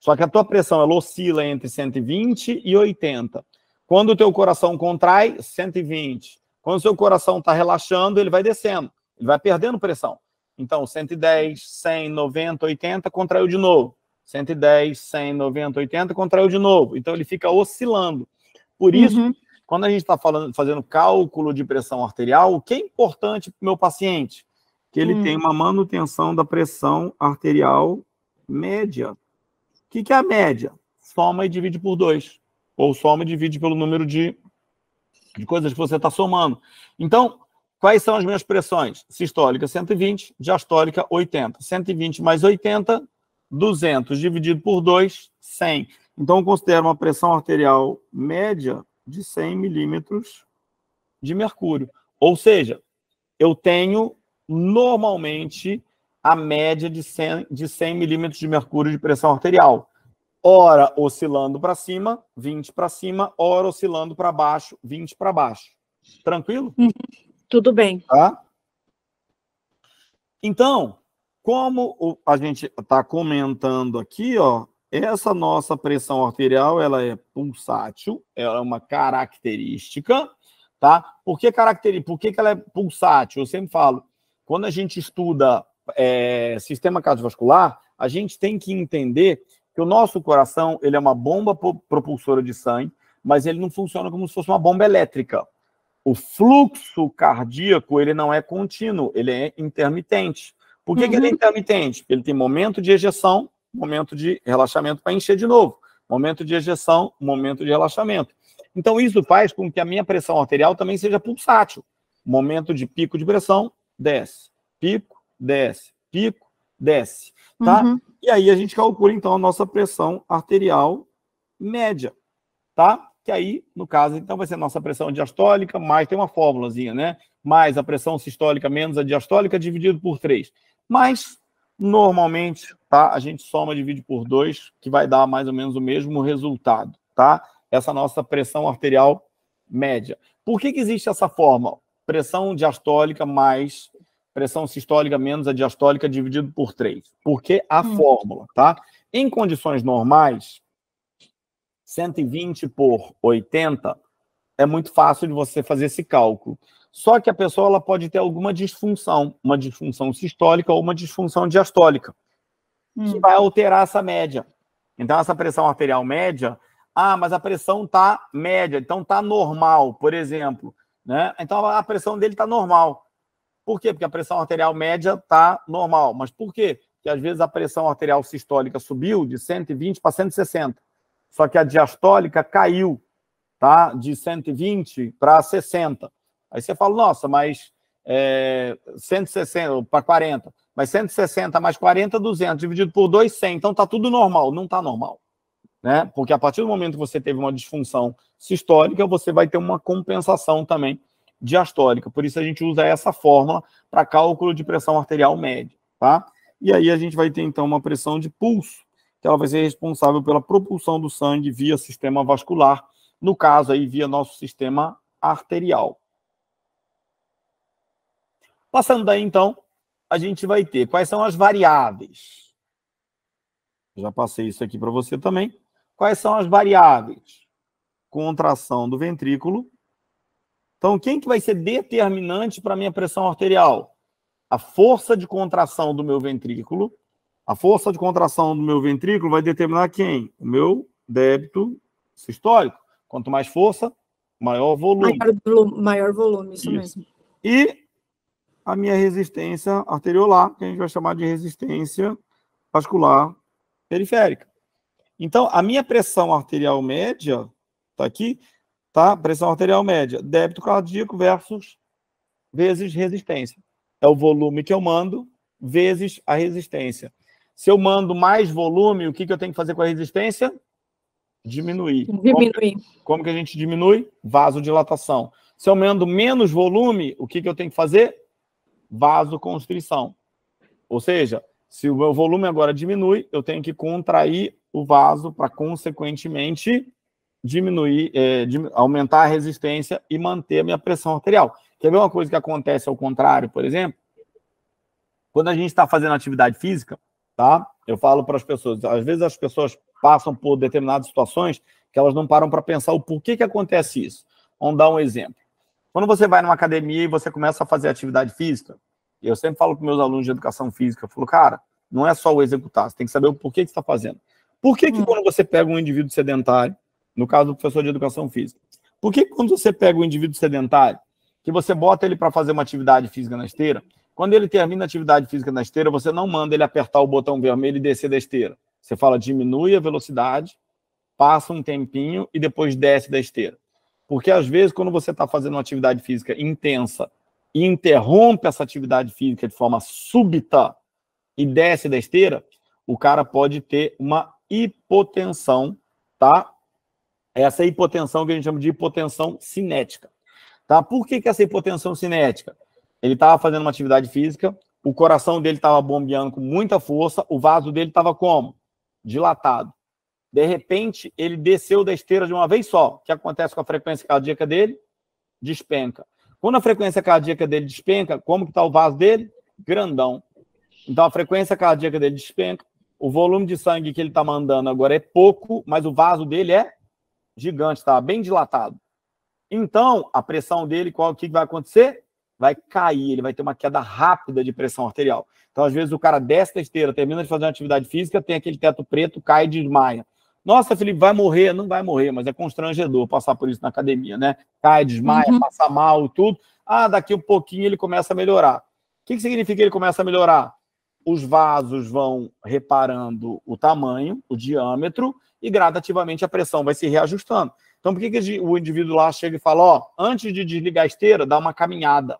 Só que a tua pressão ela oscila entre 120 e 80. Quando o teu coração contrai, 120. Quando o seu coração está relaxando, ele vai descendo, ele vai perdendo pressão. Então, 110, 100, 90, 80, contraiu de novo. 110, 100, 90, 80, contraiu de novo. Então, ele fica oscilando. Por isso, uhum. quando a gente está fazendo cálculo de pressão arterial, o que é importante para o meu paciente? Que ele uhum. tenha uma manutenção da pressão arterial média que, que é a média? Soma e divide por 2. Ou soma e divide pelo número de, de coisas que você está somando. Então, quais são as minhas pressões? Sistólica 120, diastólica 80. 120 mais 80, 200 dividido por 2, 100. Então, eu considero uma pressão arterial média de 100 milímetros de mercúrio. Ou seja, eu tenho normalmente a média de 100, de 100 milímetros de mercúrio de pressão arterial. Ora oscilando para cima, 20 para cima, ora oscilando para baixo, 20 para baixo. Tranquilo? Uhum. Tudo bem. Tá? Então, como a gente está comentando aqui, ó, essa nossa pressão arterial ela é pulsátil, ela é uma característica, tá? Por que, caracter... Por que, que ela é pulsátil? Eu sempre falo, quando a gente estuda é, sistema cardiovascular, a gente tem que entender que o nosso coração ele é uma bomba propulsora de sangue, mas ele não funciona como se fosse uma bomba elétrica. O fluxo cardíaco ele não é contínuo, ele é intermitente. Por que, uhum. que ele é uhum. intermitente? Ele tem momento de ejeção, momento de relaxamento para encher de novo, momento de ejeção, momento de relaxamento. Então isso faz com que a minha pressão arterial também seja pulsátil. Momento de pico de pressão, desce. Pico, desce, pico, desce, tá? Uhum. E aí a gente calcula, então, a nossa pressão arterial média, tá? Que aí, no caso, então, vai ser a nossa pressão diastólica mais, tem uma fórmulazinha, né? Mais a pressão sistólica menos a diastólica dividido por 3. Mas, normalmente, tá? A gente soma, divide por 2, que vai dar mais ou menos o mesmo resultado, tá? Essa nossa pressão arterial média. Por que, que existe essa forma? Pressão diastólica mais pressão sistólica menos a diastólica dividido por 3, porque a hum. fórmula, tá? Em condições normais, 120 por 80 é muito fácil de você fazer esse cálculo. Só que a pessoa ela pode ter alguma disfunção, uma disfunção sistólica ou uma disfunção diastólica, hum. que vai alterar essa média. Então, essa pressão arterial média, ah, mas a pressão tá média, então tá normal, por exemplo. Né? Então, a pressão dele tá normal. Por quê? Porque a pressão arterial média está normal. Mas por quê? Porque às vezes a pressão arterial sistólica subiu de 120 para 160. Só que a diastólica caiu, tá? De 120 para 60. Aí você fala, nossa, mas é, 160 para 40. Mas 160 mais 40, 200, dividido por 2, 100. Então tá tudo normal. Não tá normal. Né? Porque a partir do momento que você teve uma disfunção sistólica, você vai ter uma compensação também diastólica. Por isso a gente usa essa fórmula para cálculo de pressão arterial média, tá? E aí a gente vai ter então uma pressão de pulso, que ela vai ser responsável pela propulsão do sangue via sistema vascular, no caso aí via nosso sistema arterial. Passando daí então, a gente vai ter quais são as variáveis. Já passei isso aqui para você também. Quais são as variáveis? Contração do ventrículo então, quem que vai ser determinante para a minha pressão arterial? A força de contração do meu ventrículo. A força de contração do meu ventrículo vai determinar quem? O meu débito sistólico. Quanto mais força, maior volume. Maior, volume, maior volume isso, isso, mesmo. E a minha resistência arteriolar, que a gente vai chamar de resistência vascular periférica. Então, a minha pressão arterial média, está aqui, tá? Pressão arterial média, débito cardíaco versus vezes resistência. É o volume que eu mando vezes a resistência. Se eu mando mais volume, o que, que eu tenho que fazer com a resistência? Diminuir. Diminuir. Como, como que a gente diminui? Vasodilatação. Se eu mando menos volume, o que, que eu tenho que fazer? Vasoconstrição. Ou seja, se o meu volume agora diminui, eu tenho que contrair o vaso para, consequentemente, diminuir, é, aumentar a resistência e manter a minha pressão arterial. Quer ver uma coisa que acontece ao contrário, por exemplo? Quando a gente está fazendo atividade física, tá? Eu falo para as pessoas, às vezes as pessoas passam por determinadas situações que elas não param para pensar o porquê que acontece isso. Vamos dar um exemplo. Quando você vai numa academia e você começa a fazer atividade física, eu sempre falo para meus alunos de educação física, eu falo, cara, não é só o executar, você tem que saber o porquê que está fazendo. Por que, que uhum. quando você pega um indivíduo sedentário, no caso do professor de educação física. Por que quando você pega o indivíduo sedentário, que você bota ele para fazer uma atividade física na esteira, quando ele termina a atividade física na esteira, você não manda ele apertar o botão vermelho e descer da esteira. Você fala diminui a velocidade, passa um tempinho e depois desce da esteira. Porque às vezes quando você está fazendo uma atividade física intensa e interrompe essa atividade física de forma súbita e desce da esteira, o cara pode ter uma hipotensão, tá? É essa hipotensão que a gente chama de hipotensão cinética. Tá? Por que, que essa hipotensão cinética? Ele estava fazendo uma atividade física, o coração dele estava bombeando com muita força, o vaso dele estava como? Dilatado. De repente, ele desceu da esteira de uma vez só. O que acontece com a frequência cardíaca dele? Despenca. Quando a frequência cardíaca dele despenca, como que está o vaso dele? Grandão. Então a frequência cardíaca dele despenca, o volume de sangue que ele está mandando agora é pouco, mas o vaso dele é gigante, estava bem dilatado. Então, a pressão dele, qual que vai acontecer? Vai cair, ele vai ter uma queda rápida de pressão arterial. Então, às vezes, o cara desce da esteira, termina de fazer uma atividade física, tem aquele teto preto, cai e desmaia. Nossa, Felipe, vai morrer? Não vai morrer, mas é constrangedor passar por isso na academia, né? Cai, desmaia, uhum. passa mal e tudo. Ah, daqui um pouquinho ele começa a melhorar. O que, que significa que ele começa a melhorar? os vasos vão reparando o tamanho, o diâmetro, e gradativamente a pressão vai se reajustando. Então, por que, que o indivíduo lá chega e fala: ó, antes de desligar a esteira, dá uma caminhada?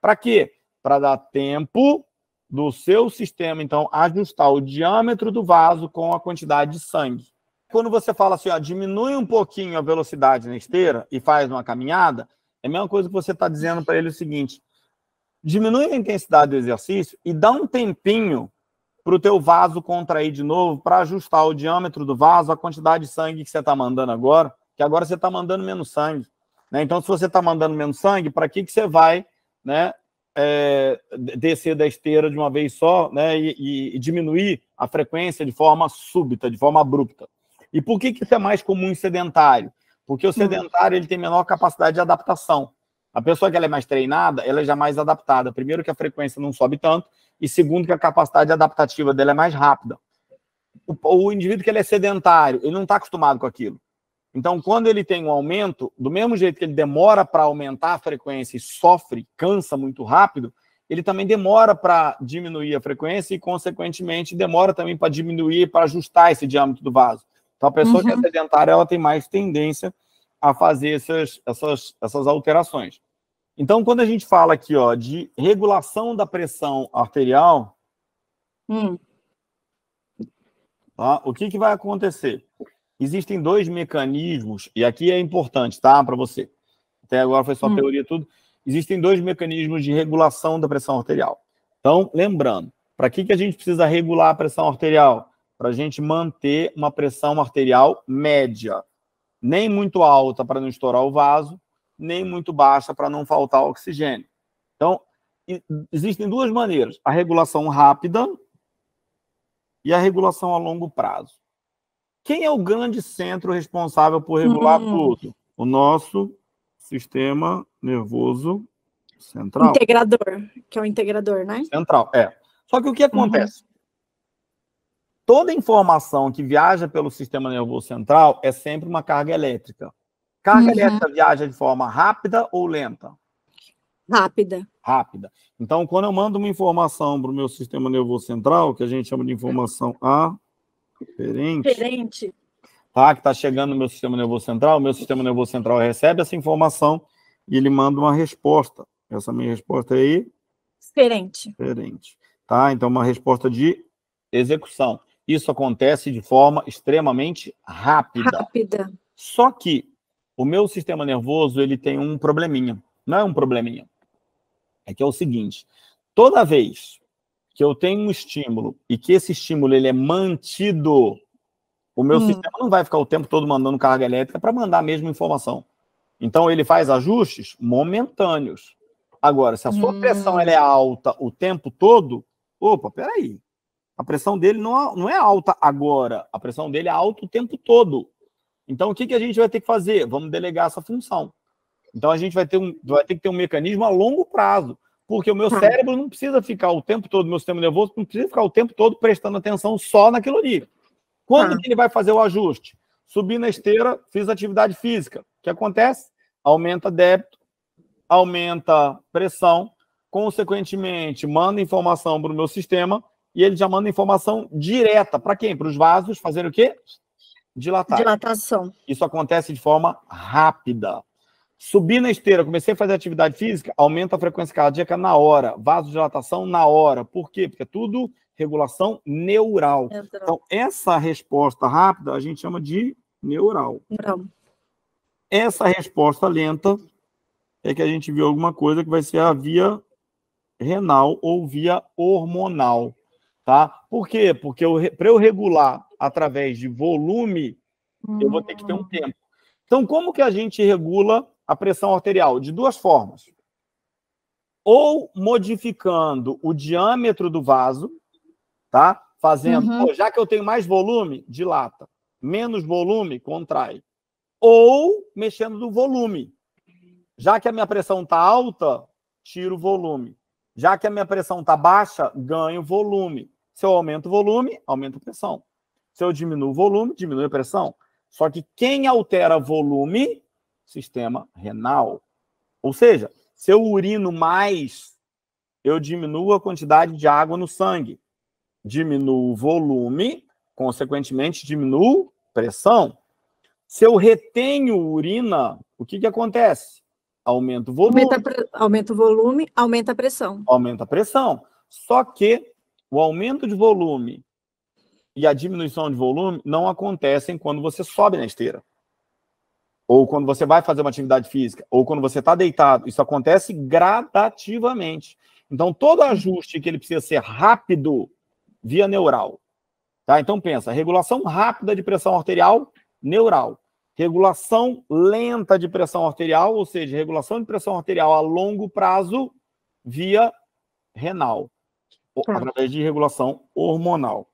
Para quê? Para dar tempo do seu sistema, então, ajustar o diâmetro do vaso com a quantidade de sangue. Quando você fala assim, ó, diminui um pouquinho a velocidade na esteira e faz uma caminhada, é a mesma coisa que você está dizendo para ele o seguinte: diminui a intensidade do exercício e dá um tempinho para o teu vaso contrair de novo, para ajustar o diâmetro do vaso, a quantidade de sangue que você está mandando agora, que agora você está mandando menos sangue. Né? Então, se você está mandando menos sangue, para que, que você vai né, é, descer da esteira de uma vez só né, e, e, diminuir a frequência de forma súbita, de forma abrupta? E por que, que isso é mais comum em sedentário? Porque o hum. sedentário ele tem menor capacidade de adaptação. A pessoa que ela é mais treinada, ela é já mais adaptada. Primeiro que a frequência não sobe tanto e segundo que a capacidade adaptativa dela é mais rápida. O, o indivíduo que ele é sedentário, ele não está acostumado com aquilo. Então, quando ele tem um aumento, do mesmo jeito que ele demora para aumentar a frequência e sofre, cansa muito rápido, ele também demora para diminuir a frequência e, consequentemente, demora também para diminuir, para ajustar esse diâmetro do vaso. Então, a pessoa uhum. que é uhum. sedentária, ela tem mais tendência a fazer essas, essas, essas alterações. Então, quando a gente fala aqui ó, de regulação da pressão arterial, hum. tá? o que, que vai acontecer? Existem dois mecanismos, e aqui é importante, tá? Para você. Até agora foi só hum. teoria tudo. Existem dois mecanismos de regulação da pressão arterial. Então, lembrando, para que, que a gente precisa regular a pressão arterial? Para a gente manter uma pressão arterial média, nem muito alta para não estourar o vaso, nem muito baixa para não faltar oxigênio. Então, existem duas maneiras: a regulação rápida e a regulação a longo prazo. Quem é o grande centro responsável por regular hum. tudo? O nosso sistema nervoso central. Integrador, que é o integrador, né? Central, é. Só que o que uhum. acontece? Uhum. Toda informação que viaja pelo sistema nervoso central é sempre uma carga elétrica. Carga uhum. elétrica viaja de forma rápida ou lenta? Rápida. Rápida. Então, quando eu mando uma informação para o meu sistema nervoso central, que a gente chama de informação aferente, Diferente. tá? que está chegando no meu sistema nervoso central, o meu sistema nervoso central recebe essa informação e ele manda uma resposta. Essa minha resposta aí? É Diferente. Diferente. Tá? Então, uma resposta de execução. Isso acontece de forma extremamente rápida. Rápida. Só que o meu sistema nervoso ele tem um probleminha. Não é um probleminha. É que é o seguinte: toda vez que eu tenho um estímulo e que esse estímulo ele é mantido, o meu hum. sistema não vai ficar o tempo todo mandando carga elétrica para mandar a mesma informação. Então ele faz ajustes momentâneos. Agora, se a sua hum. pressão ela é alta o tempo todo, opa, peraí. A pressão dele não, é, não é alta agora, a pressão dele é alta o tempo todo. Então, o que, que a gente vai ter que fazer? Vamos delegar essa função. Então, a gente vai ter, um, vai ter que ter um mecanismo a longo prazo, porque o meu tá. cérebro não precisa ficar o tempo todo, meu sistema nervoso não precisa ficar o tempo todo prestando atenção só naquilo ali. Quando ah. que ele vai fazer o ajuste? Subi na esteira, fiz atividade física. O que acontece? Aumenta débito, aumenta pressão, consequentemente, manda informação para o meu sistema e ele já manda informação direta para quem? Para os vasos fazerem o quê? dilatar. Dilatação. Isso acontece de forma rápida. Subir na esteira, comecei a fazer atividade física, aumenta a frequência cardíaca na hora, vasodilatação na hora. Por quê? Porque é tudo regulação neural. Então, essa resposta rápida a gente chama de neural. neural. Essa resposta lenta é que a gente viu alguma coisa que vai ser a via renal ou via hormonal, tá? Por quê? Porque para eu regular através de volume, eu vou ter que ter um hum. tempo. Então, como que a gente regula a pressão arterial? De duas formas. Ou modificando o diâmetro do vaso, tá? Fazendo, uhum. já que eu tenho mais volume, dilata. Menos volume, contrai. Ou mexendo no volume. Já que a minha pressão está alta, tiro o volume. Já que a minha pressão está baixa, ganho volume. Se eu aumento o volume, aumento a pressão. Se eu diminuo o volume, diminui a pressão. Só que quem altera volume, sistema renal. Ou seja, se eu urino mais, eu diminuo a quantidade de água no sangue. Diminuo o volume, consequentemente, diminuo pressão. Se eu retenho urina, o que, que acontece? Aumenta o volume. Aumenta, aumenta o volume, aumenta a pressão. Aumenta a pressão. Só que o aumento de volume e a diminuição de volume não acontecem quando você sobe na esteira. Ou quando você vai fazer uma atividade física, ou quando você está deitado. Isso acontece gradativamente. Então, todo ajuste que ele precisa ser rápido via neural. Tá? Então, pensa, regulação rápida de pressão arterial, neural. Regulação lenta de pressão arterial, ou seja, regulação de pressão arterial a longo prazo via renal, tá. através de regulação hormonal.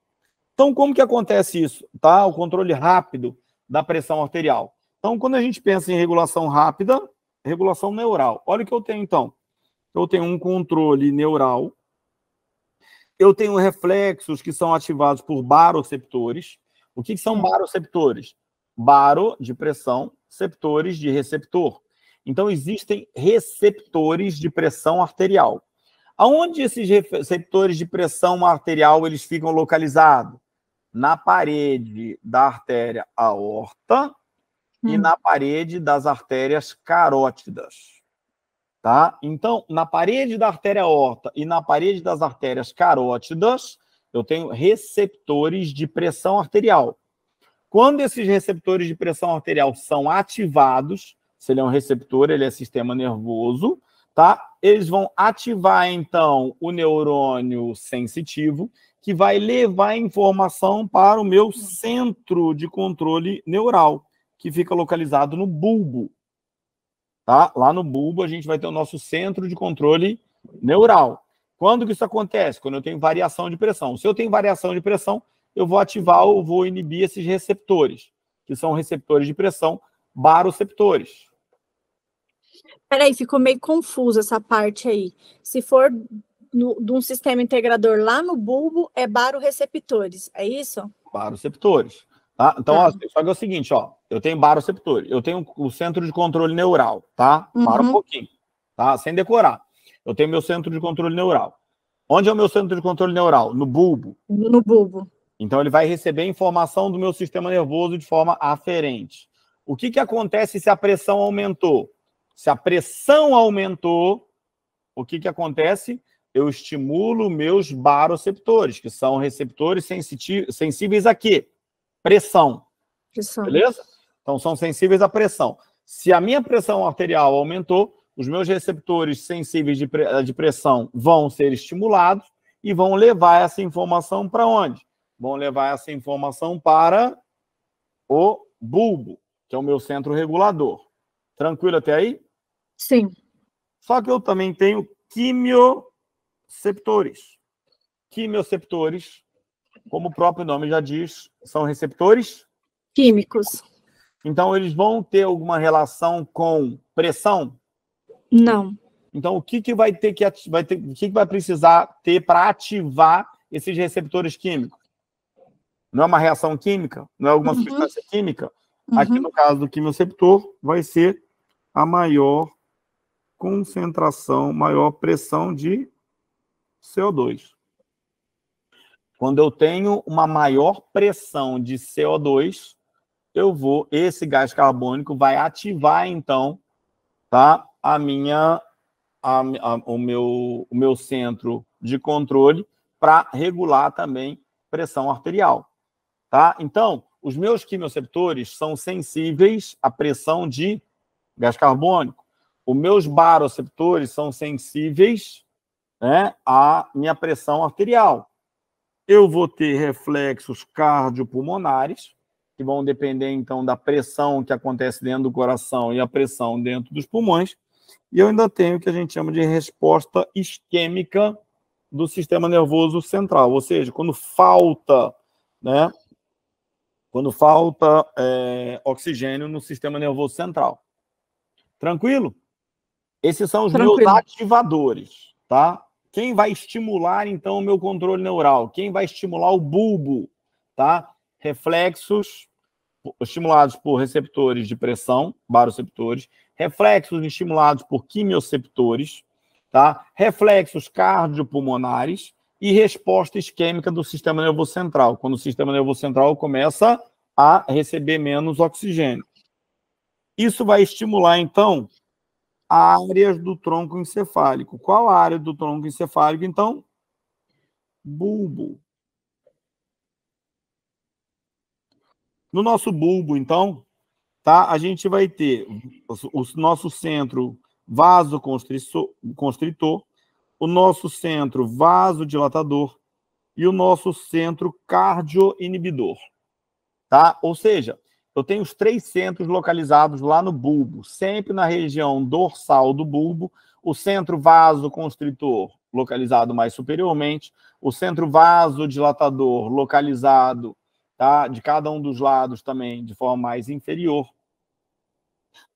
Então, como que acontece isso? Tá? O controle rápido da pressão arterial. Então, quando a gente pensa em regulação rápida, regulação neural. Olha o que eu tenho, então. Eu tenho um controle neural, eu tenho reflexos que são ativados por baroceptores. O que, que são hum. baroceptores? Baro, de pressão, receptores de receptor. Então, existem receptores de pressão arterial. Aonde esses receptores de pressão arterial eles ficam localizados? na parede da artéria aorta hum. e na parede das artérias carótidas. Tá? Então, na parede da artéria aorta e na parede das artérias carótidas, eu tenho receptores de pressão arterial. Quando esses receptores de pressão arterial são ativados, se ele é um receptor, ele é sistema nervoso, tá? Eles vão ativar então o neurônio sensitivo que vai levar informação para o meu hum. centro de controle neural, que fica localizado no bulbo. Tá? Lá no bulbo a gente vai ter o nosso centro de controle neural. Quando que isso acontece? Quando eu tenho variação de pressão. Se eu tenho variação de pressão, eu vou ativar ou vou inibir esses receptores, que são receptores de pressão baroceptores. Peraí, ficou meio confuso essa parte aí. Se for de um sistema integrador lá no bulbo é baroreceptores, é isso? Baroreceptores. Tá? Então, tá. Ó, só que é o seguinte, ó, eu tenho baroreceptores, eu tenho o centro de controle neural, tá? Uhum. Para um uhum. pouquinho, tá? Sem decorar. Eu tenho meu centro de controle neural. Onde é o meu centro de controle neural? No bulbo. No bulbo. Então ele vai receber informação do meu sistema nervoso de forma aferente. O que, que acontece se a pressão aumentou? Se a pressão aumentou, o que, que acontece? eu estimulo meus baroreceptores, que são receptores sensíveis a quê? Pressão. pressão. Beleza? Então, são sensíveis à pressão. Se a minha pressão arterial aumentou, os meus receptores sensíveis de, de pressão vão ser estimulados e vão levar essa informação para onde? Vão levar essa informação para o bulbo, que é o meu centro regulador. Tranquilo até aí? Sim. Só que eu também tenho quimio receptores. Quimioceptores, como o próprio nome já diz, são receptores químicos. Então, eles vão ter alguma relação com pressão? Não. Então, o que, que vai ter que vai ter, o que, que vai precisar ter para ativar esses receptores químicos? Não é uma reação química? Não é alguma uhum. substância química? Uhum. Aqui no caso do quimioceptor, vai ser a maior concentração, maior pressão de CO2. Quando eu tenho uma maior pressão de CO2, eu vou, esse gás carbônico vai ativar então, tá? A minha, a, a, o meu, o meu centro de controle para regular também pressão arterial, tá? Então, os meus quimioceptores são sensíveis à pressão de gás carbônico. Os meus baroceptores são sensíveis né, a minha pressão arterial. Eu vou ter reflexos cardiopulmonares, que vão depender então da pressão que acontece dentro do coração e a pressão dentro dos pulmões. E eu ainda tenho o que a gente chama de resposta isquêmica do sistema nervoso central, ou seja, quando falta, né, quando falta é, oxigênio no sistema nervoso central. Tranquilo? Esses são os Tranquilo. meus ativadores, tá? Quem vai estimular, então, o meu controle neural? Quem vai estimular o bulbo, tá? Reflexos estimulados por receptores de pressão, baroreceptores, reflexos estimulados por quimioceptores, tá? reflexos cardiopulmonares e resposta isquêmica do sistema nervoso central, quando o sistema nervoso central começa a receber menos oxigênio. Isso vai estimular, então, áreas do tronco encefálico. Qual a área do tronco encefálico, então? Bulbo. No nosso bulbo, então, tá? A gente vai ter o nosso centro vasoconstritor, o nosso centro vasodilatador e o nosso centro cardioinibidor, tá? Ou seja, eu tenho os três centros localizados lá no bulbo, sempre na região dorsal do bulbo, o centro vasoconstritor localizado mais superiormente, o centro vasodilatador localizado tá, de cada um dos lados também de forma mais inferior,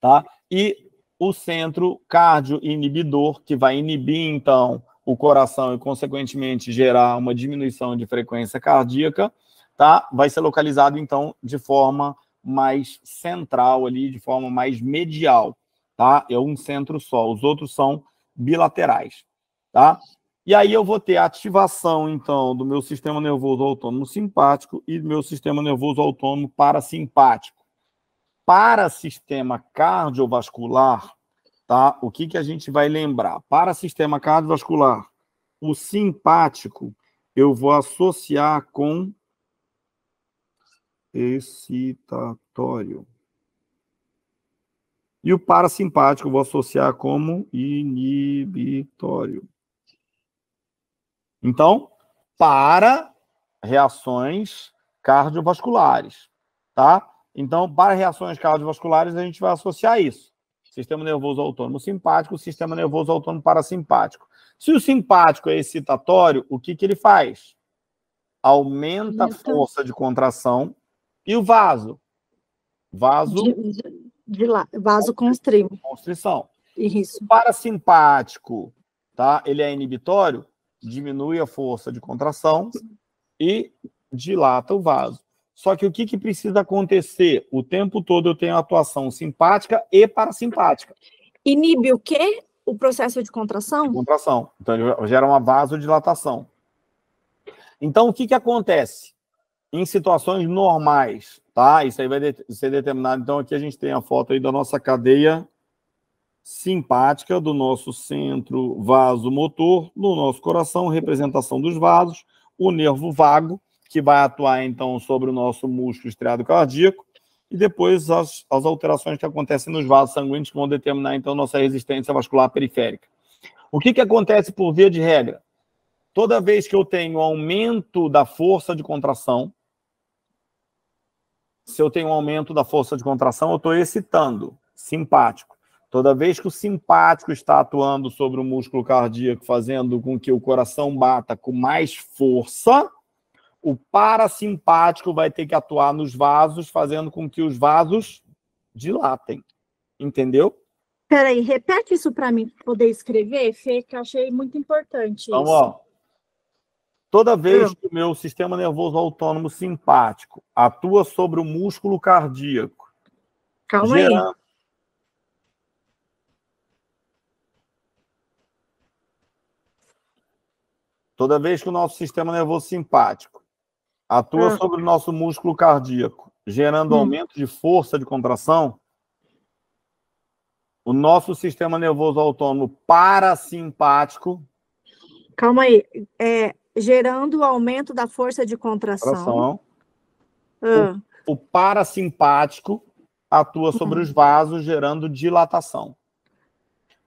tá? E o centro cardioinibidor que vai inibir então o coração e consequentemente gerar uma diminuição de frequência cardíaca, tá? Vai ser localizado então de forma mais central ali, de forma mais medial, tá? É um centro só, os outros são bilaterais, tá? E aí eu vou ter ativação, então, do meu sistema nervoso autônomo simpático e do meu sistema nervoso autônomo parasimpático. Para sistema cardiovascular, tá? O que, que a gente vai lembrar? Para sistema cardiovascular, o simpático eu vou associar com excitatório. E o parasimpático vou associar como inibitório. Então, para reações cardiovasculares, tá? Então, para reações cardiovasculares, a gente vai associar isso. Sistema nervoso autônomo simpático, sistema nervoso autônomo parasimpático. Se o simpático é excitatório, o que, que ele faz? Aumenta a força de contração e o vaso? Vaso. De, de, de lá, vaso constrição. Constrição. Isso. O parasimpático, tá? Ele é inibitório, diminui a força de contração e dilata o vaso. Só que o que, que precisa acontecer? O tempo todo eu tenho atuação simpática e parasimpática. Inibe o quê? O processo de contração? De contração. Então, gera uma vasodilatação. Então, o que, que acontece? em situações normais, tá? Isso aí vai de ser determinado. Então, aqui a gente tem a foto aí da nossa cadeia simpática, do nosso centro vasomotor, no nosso coração, representação dos vasos, o nervo vago, que vai atuar, então, sobre o nosso músculo estriado cardíaco, e depois as, as alterações que acontecem nos vasos sanguíneos, que vão determinar, então, nossa resistência vascular periférica. O que, que acontece por via de regra? Toda vez que eu tenho aumento da força de contração, se eu tenho um aumento da força de contração, eu estou excitando, simpático. Toda vez que o simpático está atuando sobre o músculo cardíaco, fazendo com que o coração bata com mais força, o parasimpático vai ter que atuar nos vasos, fazendo com que os vasos dilatem. Entendeu? Peraí, repete isso para mim poder escrever, Fê, que eu achei muito importante. Então, isso. ó, Toda vez que o meu sistema nervoso autônomo simpático atua sobre o músculo cardíaco. Calma aí. Toda vez que o nosso sistema nervoso simpático atua ah. sobre o nosso músculo cardíaco, gerando hum. aumento de força de contração, o nosso sistema nervoso autônomo parasimpático. Calma aí. É, gerando o aumento da força de contração. contração. Ah. O, o parasimpático atua sobre uhum. os vasos, gerando dilatação.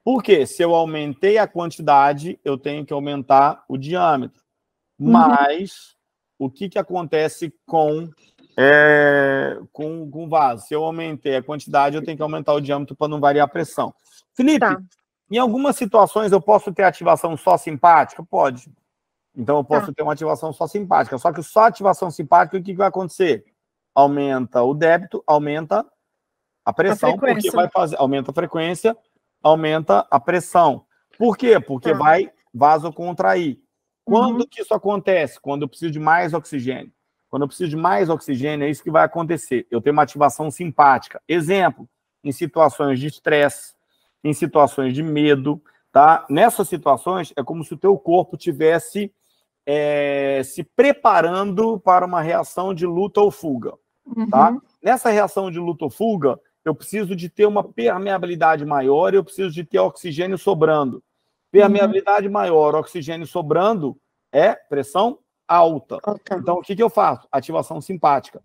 Por quê? Se eu aumentei a quantidade, eu tenho que aumentar o diâmetro. Uhum. Mas o que, que acontece com, é, com, com o vaso? Se eu aumentei a quantidade, eu tenho que aumentar o diâmetro para não variar a pressão. Felipe, tá. em algumas situações eu posso ter ativação só simpática? Pode. Então eu posso tá. ter uma ativação só simpática. Só que só ativação simpática, o que, que vai acontecer? Aumenta o débito, aumenta a pressão, a porque vai fazer, aumenta a frequência, aumenta a pressão. Por quê? Porque tá. vai vasocontrair. Quando uhum. que isso acontece? Quando eu preciso de mais oxigênio. Quando eu preciso de mais oxigênio, é isso que vai acontecer. Eu tenho uma ativação simpática. Exemplo, em situações de estresse, em situações de medo, tá? Nessas situações, é como se o teu corpo tivesse é, se preparando para uma reação de luta ou fuga. Tá? Uhum. Tá? Nessa reação de luta ou fuga, eu preciso de ter uma permeabilidade maior, eu preciso de ter oxigênio sobrando. Permeabilidade uhum. maior, oxigênio sobrando é pressão alta. Okay. Então, o que, que eu faço? Ativação simpática.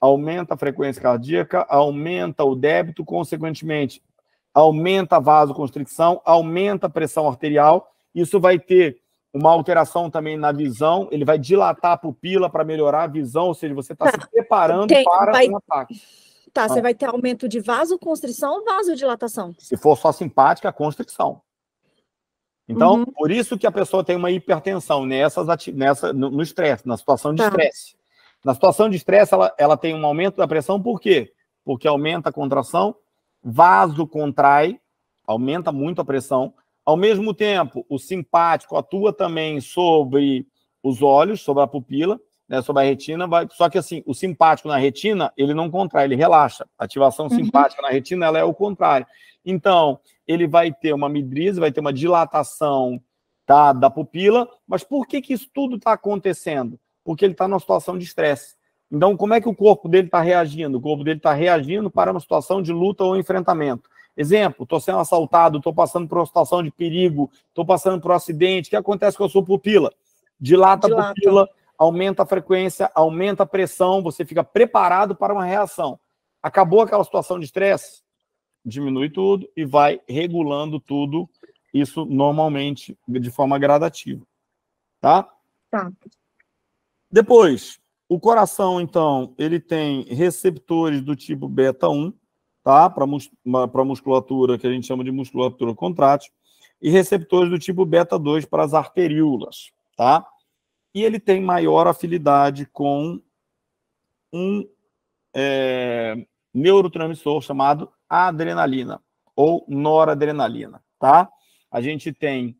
Aumenta a frequência cardíaca, aumenta o débito, consequentemente, aumenta a vasoconstricção, aumenta a pressão arterial. Isso vai ter uma alteração também na visão, ele vai dilatar a pupila para melhorar a visão, ou seja, você está se tá. preparando Tem, para vai... um ataque. Tá, ah. você então vai ter aumento de vasoconstrição ou vasodilatação? Se for só simpática, constrição. Então, uhum. por isso que a pessoa tem uma hipertensão nessas nessa, no estresse, na situação de tá. estresse. Tá. Na situação de estresse, ela, ela tem um aumento da pressão, por quê? Porque aumenta a contração, vaso contrai, aumenta muito a pressão, ao mesmo tempo, o simpático atua também sobre os olhos, sobre a pupila, né, sobre a retina, vai... só que assim, o simpático na retina, ele não contrai, ele relaxa. A ativação uhum. simpática uhum. na retina, ela é o contrário. Então, ele vai ter uma midrise, vai ter uma dilatação tá, da pupila, mas por que, que isso tudo está acontecendo? Porque ele está numa situação de estresse. Então, como é que o corpo dele está reagindo? O corpo dele está reagindo para uma situação de luta ou enfrentamento. Exemplo, estou sendo assaltado, estou passando por uma situação de perigo, estou passando por um acidente, o que acontece com a sua pupila? Dilata, Dilata. a pupila, aumenta a frequência, aumenta a pressão, você fica preparado para uma reação. Acabou aquela situação de estresse, diminui tudo e vai regulando tudo, isso normalmente de forma gradativa. Tá? Tá. Depois, o coração, então, ele tem receptores do tipo beta 1, tá? para mus a musculatura que a gente chama de musculatura contrátil, e receptores do tipo beta 2 para as arteríolas. Tá? E ele tem maior afinidade com um é, neurotransmissor chamado adrenalina ou noradrenalina. Tá? A gente tem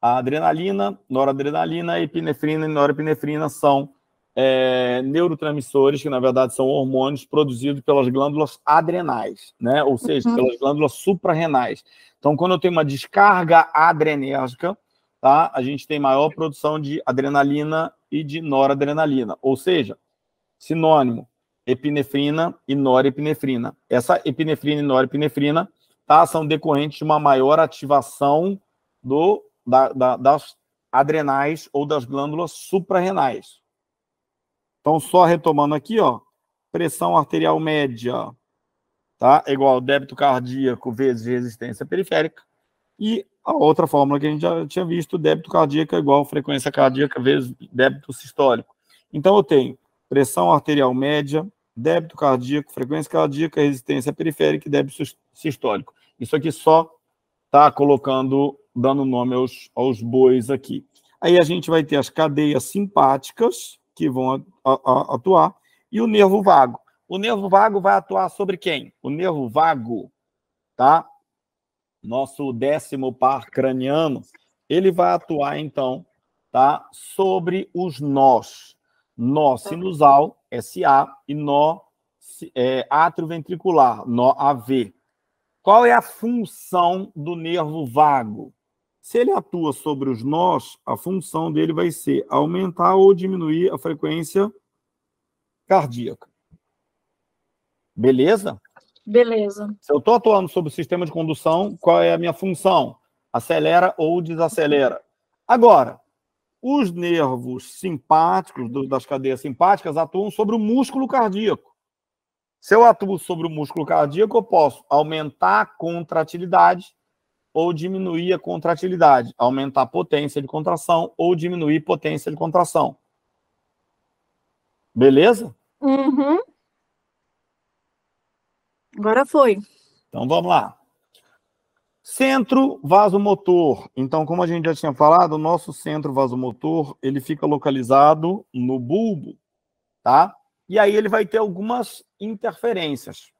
a adrenalina, noradrenalina, epinefrina e norepinefrina são é, neurotransmissores, que na verdade são hormônios produzidos pelas glândulas adrenais, né? ou seja, uhum. pelas glândulas suprarrenais. Então, quando eu tenho uma descarga adrenérgica, tá? a gente tem maior produção de adrenalina e de noradrenalina, ou seja, sinônimo, epinefrina e norepinefrina. Essa epinefrina e norepinefrina tá? são decorrentes de uma maior ativação do, da, da, das adrenais ou das glândulas suprarrenais. Então, só retomando aqui, ó, pressão arterial média, tá? É igual débito cardíaco vezes resistência periférica. E a outra fórmula que a gente já tinha visto, débito cardíaco é igual frequência cardíaca vezes débito sistólico. Então, eu tenho pressão arterial média, débito cardíaco, frequência cardíaca, resistência periférica e débito sistólico. Isso aqui só tá colocando, dando nome aos, aos bois aqui. Aí a gente vai ter as cadeias simpáticas, que vão atuar, e o nervo vago. O nervo vago vai atuar sobre quem? O nervo vago, tá? Nosso décimo par craniano, ele vai atuar, então, tá? Sobre os nós. Nó sinusal, SA, e nó é, atrioventricular, nó AV. Qual é a função do nervo vago? Se ele atua sobre os nós, a função dele vai ser aumentar ou diminuir a frequência cardíaca. Beleza? Beleza. Se eu estou atuando sobre o sistema de condução, qual é a minha função? Acelera ou desacelera. Agora, os nervos simpáticos, das cadeias simpáticas, atuam sobre o músculo cardíaco. Se eu atuo sobre o músculo cardíaco, eu posso aumentar a contratilidade ou diminuir a contratilidade, aumentar a potência de contração ou diminuir potência de contração. Beleza? Uhum. Agora foi. Então vamos lá. Centro vasomotor. Então, como a gente já tinha falado, o nosso centro vasomotor, ele fica localizado no bulbo, tá? E aí ele vai ter algumas interferências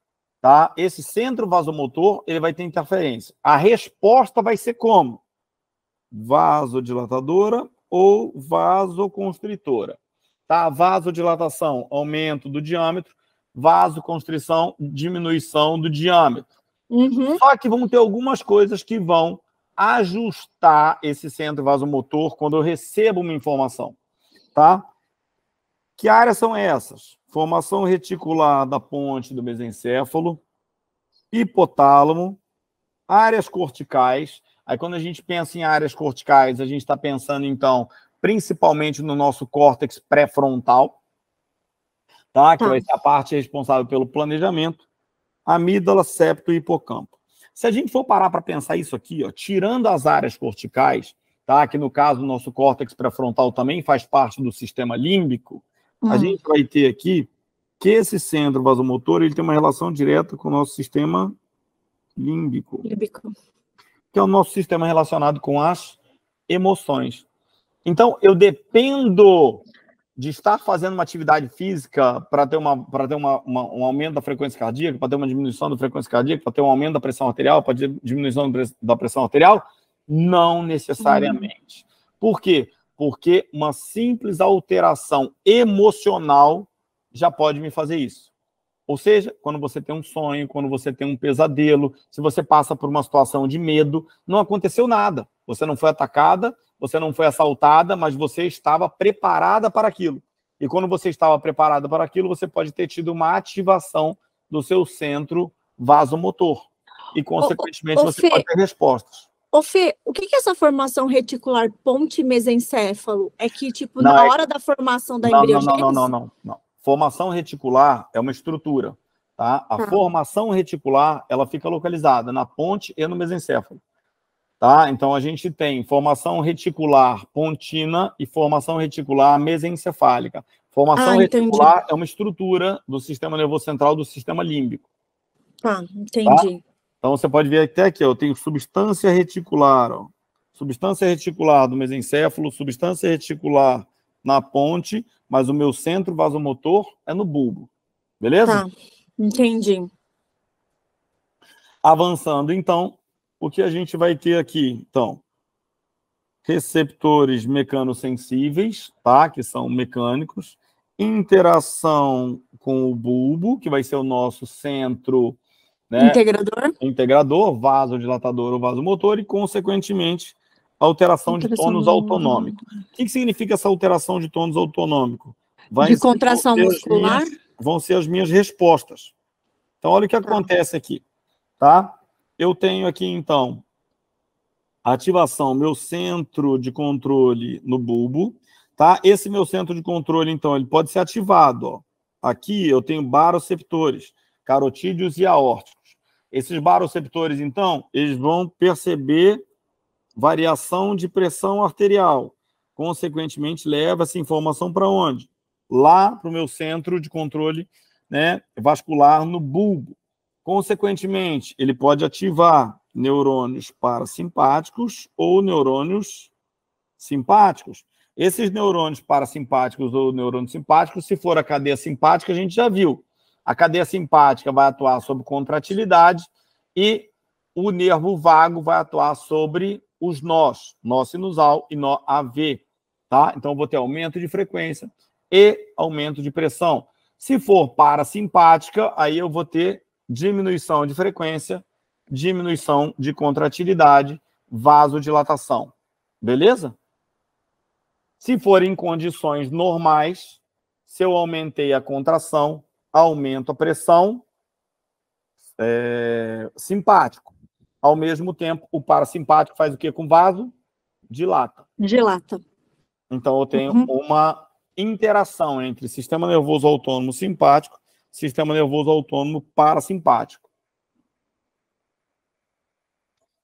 tá? Esse centro vasomotor, ele vai ter interferência. A resposta vai ser como? Vasodilatadora ou vasoconstritora. Tá? Vasodilatação, aumento do diâmetro, vasoconstrição, diminuição do diâmetro. Uhum. Só que vão ter algumas coisas que vão ajustar esse centro vasomotor quando eu recebo uma informação, tá? Que áreas são essas? Formação reticular da ponte do mesencéfalo, hipotálamo, áreas corticais. Aí, quando a gente pensa em áreas corticais, a gente está pensando, então, principalmente no nosso córtex pré-frontal, tá? que tá. vai ser a parte responsável pelo planejamento, amígdala, septo e hipocampo. Se a gente for parar para pensar isso aqui, ó, tirando as áreas corticais, tá? que no caso o nosso córtex pré-frontal também faz parte do sistema límbico, Hum. A gente vai ter aqui que esse centro vasomotor ele tem uma relação direta com o nosso sistema límbico, límbico. que é o nosso sistema relacionado com as emoções. Então, eu dependo de estar fazendo uma atividade física para ter, uma, ter uma, uma, um aumento da frequência cardíaca, para ter uma diminuição da frequência cardíaca, para ter um aumento da pressão arterial, para diminuição da pressão arterial? Não necessariamente. Hum. Por quê? porque uma simples alteração emocional já pode me fazer isso. Ou seja, quando você tem um sonho, quando você tem um pesadelo, se você passa por uma situação de medo, não aconteceu nada. Você não foi atacada, você não foi assaltada, mas você estava preparada para aquilo. E quando você estava preparada para aquilo, você pode ter tido uma ativação do seu centro vasomotor. E, consequentemente, você Fê, pode ter respostas. Ô Fê, o que, que é essa formação reticular ponte mesencéfalo? É que, tipo, não, na é... hora da formação da embrião? embriogênese... Não, não, não, não, não. Formação reticular é uma estrutura, tá? A tá. formação reticular, ela fica localizada na ponte e no mesencéfalo, tá? Então, a gente tem formação reticular pontina e formação reticular mesencefálica. Formação ah, reticular entendi. é uma estrutura do sistema nervoso central do sistema límbico. Ah, entendi. Tá? Então você pode ver até aqui, ó, eu tenho substância reticular, ó, substância reticular do mesencéfalo, substância reticular na ponte, mas o meu centro vasomotor é no bulbo. Beleza? Tá, entendi. Avançando, então, o que a gente vai ter aqui? Então, receptores mecanosensíveis, tá? Que são mecânicos, interação com o bulbo, que vai ser o nosso centro né? Integrador. Integrador, vasodilatador ou vasomotor e, consequentemente, alteração de tônus autonômico. O que, que, significa essa alteração de tônus autonômico? Vai de contração muscular? Minhas, vão ser as minhas respostas. Então, olha o que tá. acontece aqui, tá? Eu tenho aqui, então, ativação, meu centro de controle no bulbo, tá? Esse meu centro de controle, então, ele pode ser ativado, ó. Aqui eu tenho baroceptores, carotídeos e aórticos. Esses baroceptores, então, eles vão perceber variação de pressão arterial. Consequentemente, leva essa informação para onde? Lá para o meu centro de controle né, vascular no bulbo. Consequentemente, ele pode ativar neurônios parasimpáticos ou neurônios simpáticos. Esses neurônios parasimpáticos ou neurônios simpáticos, se for a cadeia simpática, a gente já viu. A cadeia simpática vai atuar sobre contratilidade e o nervo vago vai atuar sobre os nós, nó sinusal e nó AV. Tá? Então, eu vou ter aumento de frequência e aumento de pressão. Se for parasimpática, aí eu vou ter diminuição de frequência, diminuição de contratilidade, vasodilatação. Beleza? Se for em condições normais, se eu aumentei a contração, aumento a pressão é, simpático. Ao mesmo tempo, o parasimpático faz o que com o vaso? Dilata. Dilata. Então, eu tenho uhum. uma interação entre sistema nervoso autônomo simpático sistema nervoso autônomo parasimpático.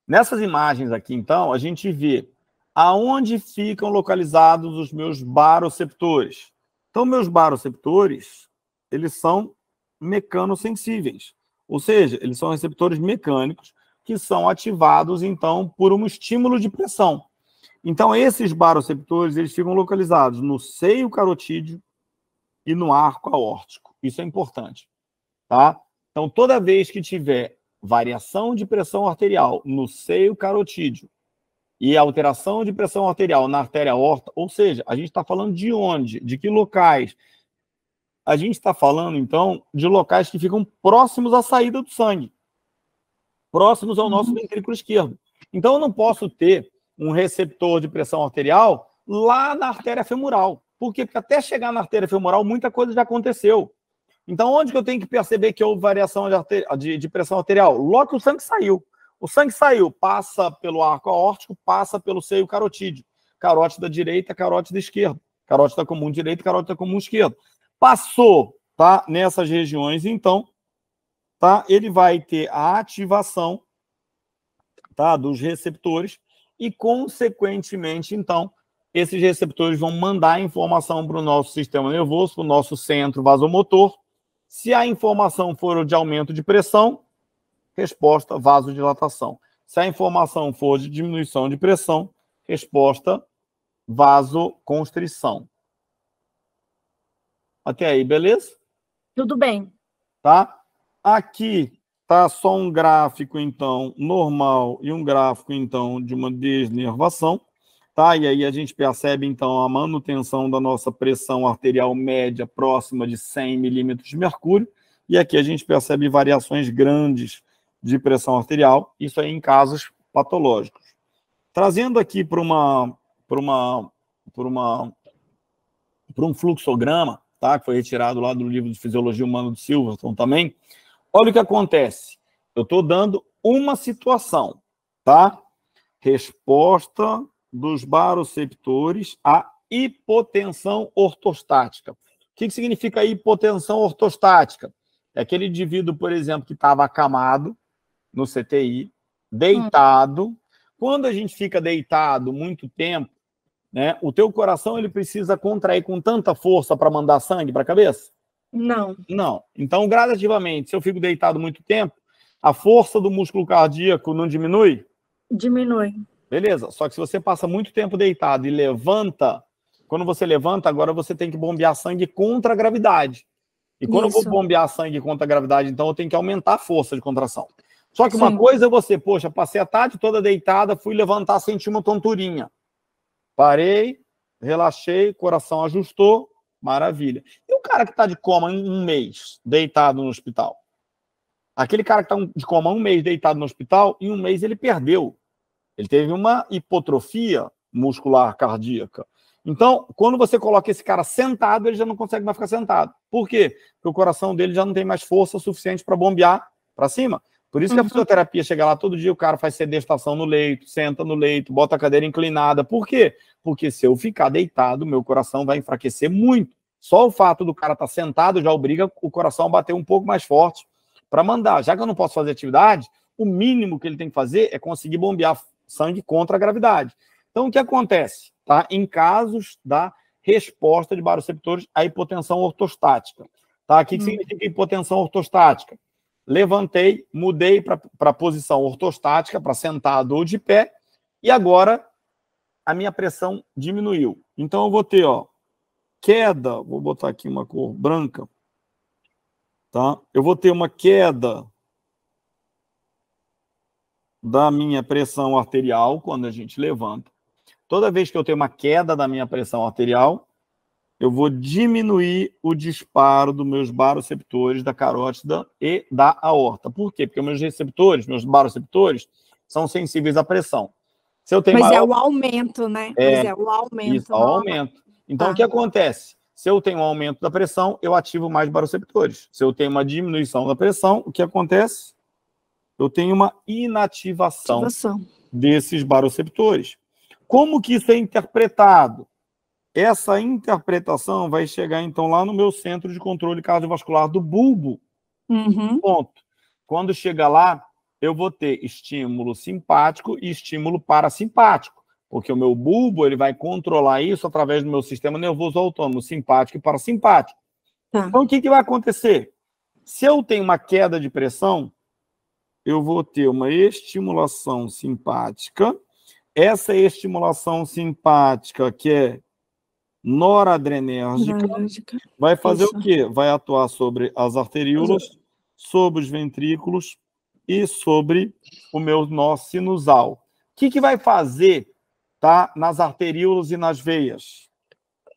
Nessas imagens aqui, então, a gente vê aonde ficam localizados os meus baroceptores. Então, meus baroceptores eles são mecanosensíveis, ou seja, eles são receptores mecânicos que são ativados, então, por um estímulo de pressão. Então, esses baroreceptores, eles ficam localizados no seio carotídeo e no arco aórtico. Isso é importante, tá? Então, toda vez que tiver variação de pressão arterial no seio carotídeo e alteração de pressão arterial na artéria aorta, ou seja, a gente está falando de onde, de que locais, a gente está falando, então, de locais que ficam próximos à saída do sangue, próximos ao nosso uhum. ventrículo esquerdo. Então, eu não posso ter um receptor de pressão arterial lá na artéria femoral. Por quê? Porque até chegar na artéria femoral, muita coisa já aconteceu. Então, onde que eu tenho que perceber que houve variação de, de, de pressão arterial? Logo que o sangue saiu. O sangue saiu, passa pelo arco aórtico, passa pelo seio carotídeo. Carótida direita, carótida esquerda. Carótida comum direita, carótida comum esquerda. Passou, tá? Nessas regiões, então, tá? Ele vai ter a ativação, tá? Dos receptores e, consequentemente, então, esses receptores vão mandar informação para o nosso sistema nervoso, para o nosso centro vasomotor. Se a informação for de aumento de pressão, resposta vasodilatação. Se a informação for de diminuição de pressão, resposta vasoconstrição. Até aí, beleza? Tudo bem. Tá? Aqui tá só um gráfico, então, normal e um gráfico, então, de uma desnervação. Tá? E aí a gente percebe, então, a manutenção da nossa pressão arterial média próxima de 100 milímetros de mercúrio. E aqui a gente percebe variações grandes de pressão arterial, isso aí em casos patológicos. Trazendo aqui para uma para uma para uma para um fluxograma, tá? que foi retirado lá do livro de Fisiologia Humana do Silverton também. Olha o que acontece. Eu estou dando uma situação, tá? Resposta dos baroceptores à hipotensão ortostática. O que, que significa hipotensão ortostática? É aquele indivíduo, por exemplo, que estava acamado no CTI, deitado. Hum. Quando a gente fica deitado muito tempo, né? O teu coração ele precisa contrair com tanta força para mandar sangue para a cabeça? Não. Não. Então, gradativamente, se eu fico deitado muito tempo, a força do músculo cardíaco não diminui? Diminui. Beleza. Só que se você passa muito tempo deitado e levanta, quando você levanta, agora você tem que bombear sangue contra a gravidade. E quando Isso. eu vou bombear sangue contra a gravidade, então eu tenho que aumentar a força de contração. Só que Sim. uma coisa é você, poxa, passei a tarde toda deitada, fui levantar, senti uma tonturinha. Parei, relaxei, coração ajustou, maravilha. E o cara que está de coma um mês, deitado no hospital? Aquele cara que está de coma um mês deitado no hospital, em um mês ele perdeu. Ele teve uma hipotrofia muscular cardíaca. Então, quando você coloca esse cara sentado, ele já não consegue mais ficar sentado. Por quê? Porque o coração dele já não tem mais força suficiente para bombear para cima. Por isso que a uhum. fisioterapia chega lá todo dia, o cara faz sedestação no leito, senta no leito, bota a cadeira inclinada. Por quê? Porque se eu ficar deitado, meu coração vai enfraquecer muito. Só o fato do cara estar tá sentado já obriga o coração a bater um pouco mais forte para mandar. Já que eu não posso fazer atividade, o mínimo que ele tem que fazer é conseguir bombear sangue contra a gravidade. Então, o que acontece? Tá? Em casos da resposta de baroreceptores à hipotensão ortostática. Tá? O que, que uhum. significa hipotensão ortostática? levantei, mudei para a posição ortostática, para sentado ou de pé, e agora a minha pressão diminuiu. Então eu vou ter, ó, queda, vou botar aqui uma cor branca, tá? Eu vou ter uma queda da minha pressão arterial quando a gente levanta. Toda vez que eu tenho uma queda da minha pressão arterial, eu vou diminuir o disparo dos meus baroreceptores da carótida e da aorta. Por quê? Porque meus receptores, meus baroreceptores, são sensíveis à pressão. Se eu tenho Mas é maior... é o aumento, né? É, é o aumento. Isso, o aumento. Então, ah. o tá. que acontece? Se eu tenho um aumento da pressão, eu ativo mais baroreceptores. Se eu tenho uma diminuição da pressão, o que acontece? Eu tenho uma inativação, inativação. desses baroreceptores. Como que isso é interpretado? Essa interpretação vai chegar, então, lá no meu centro de controle cardiovascular do bulbo. Uhum. Ponto. Quando chegar lá, eu vou ter estímulo simpático e estímulo parasimpático, porque o meu bulbo ele vai controlar isso através do meu sistema nervoso autônomo, simpático e parasimpático. Tá. Então, o que, que vai acontecer? Se eu tenho uma queda de pressão, eu vou ter uma estimulação simpática. Essa estimulação simpática, que é noradrenérgica, Noradrenérgica. vai fazer Isso. o quê? Vai atuar sobre as arteríolas, sobre os ventrículos e sobre o meu nó sinusal. O que, que vai fazer tá, nas arteríolas e nas veias?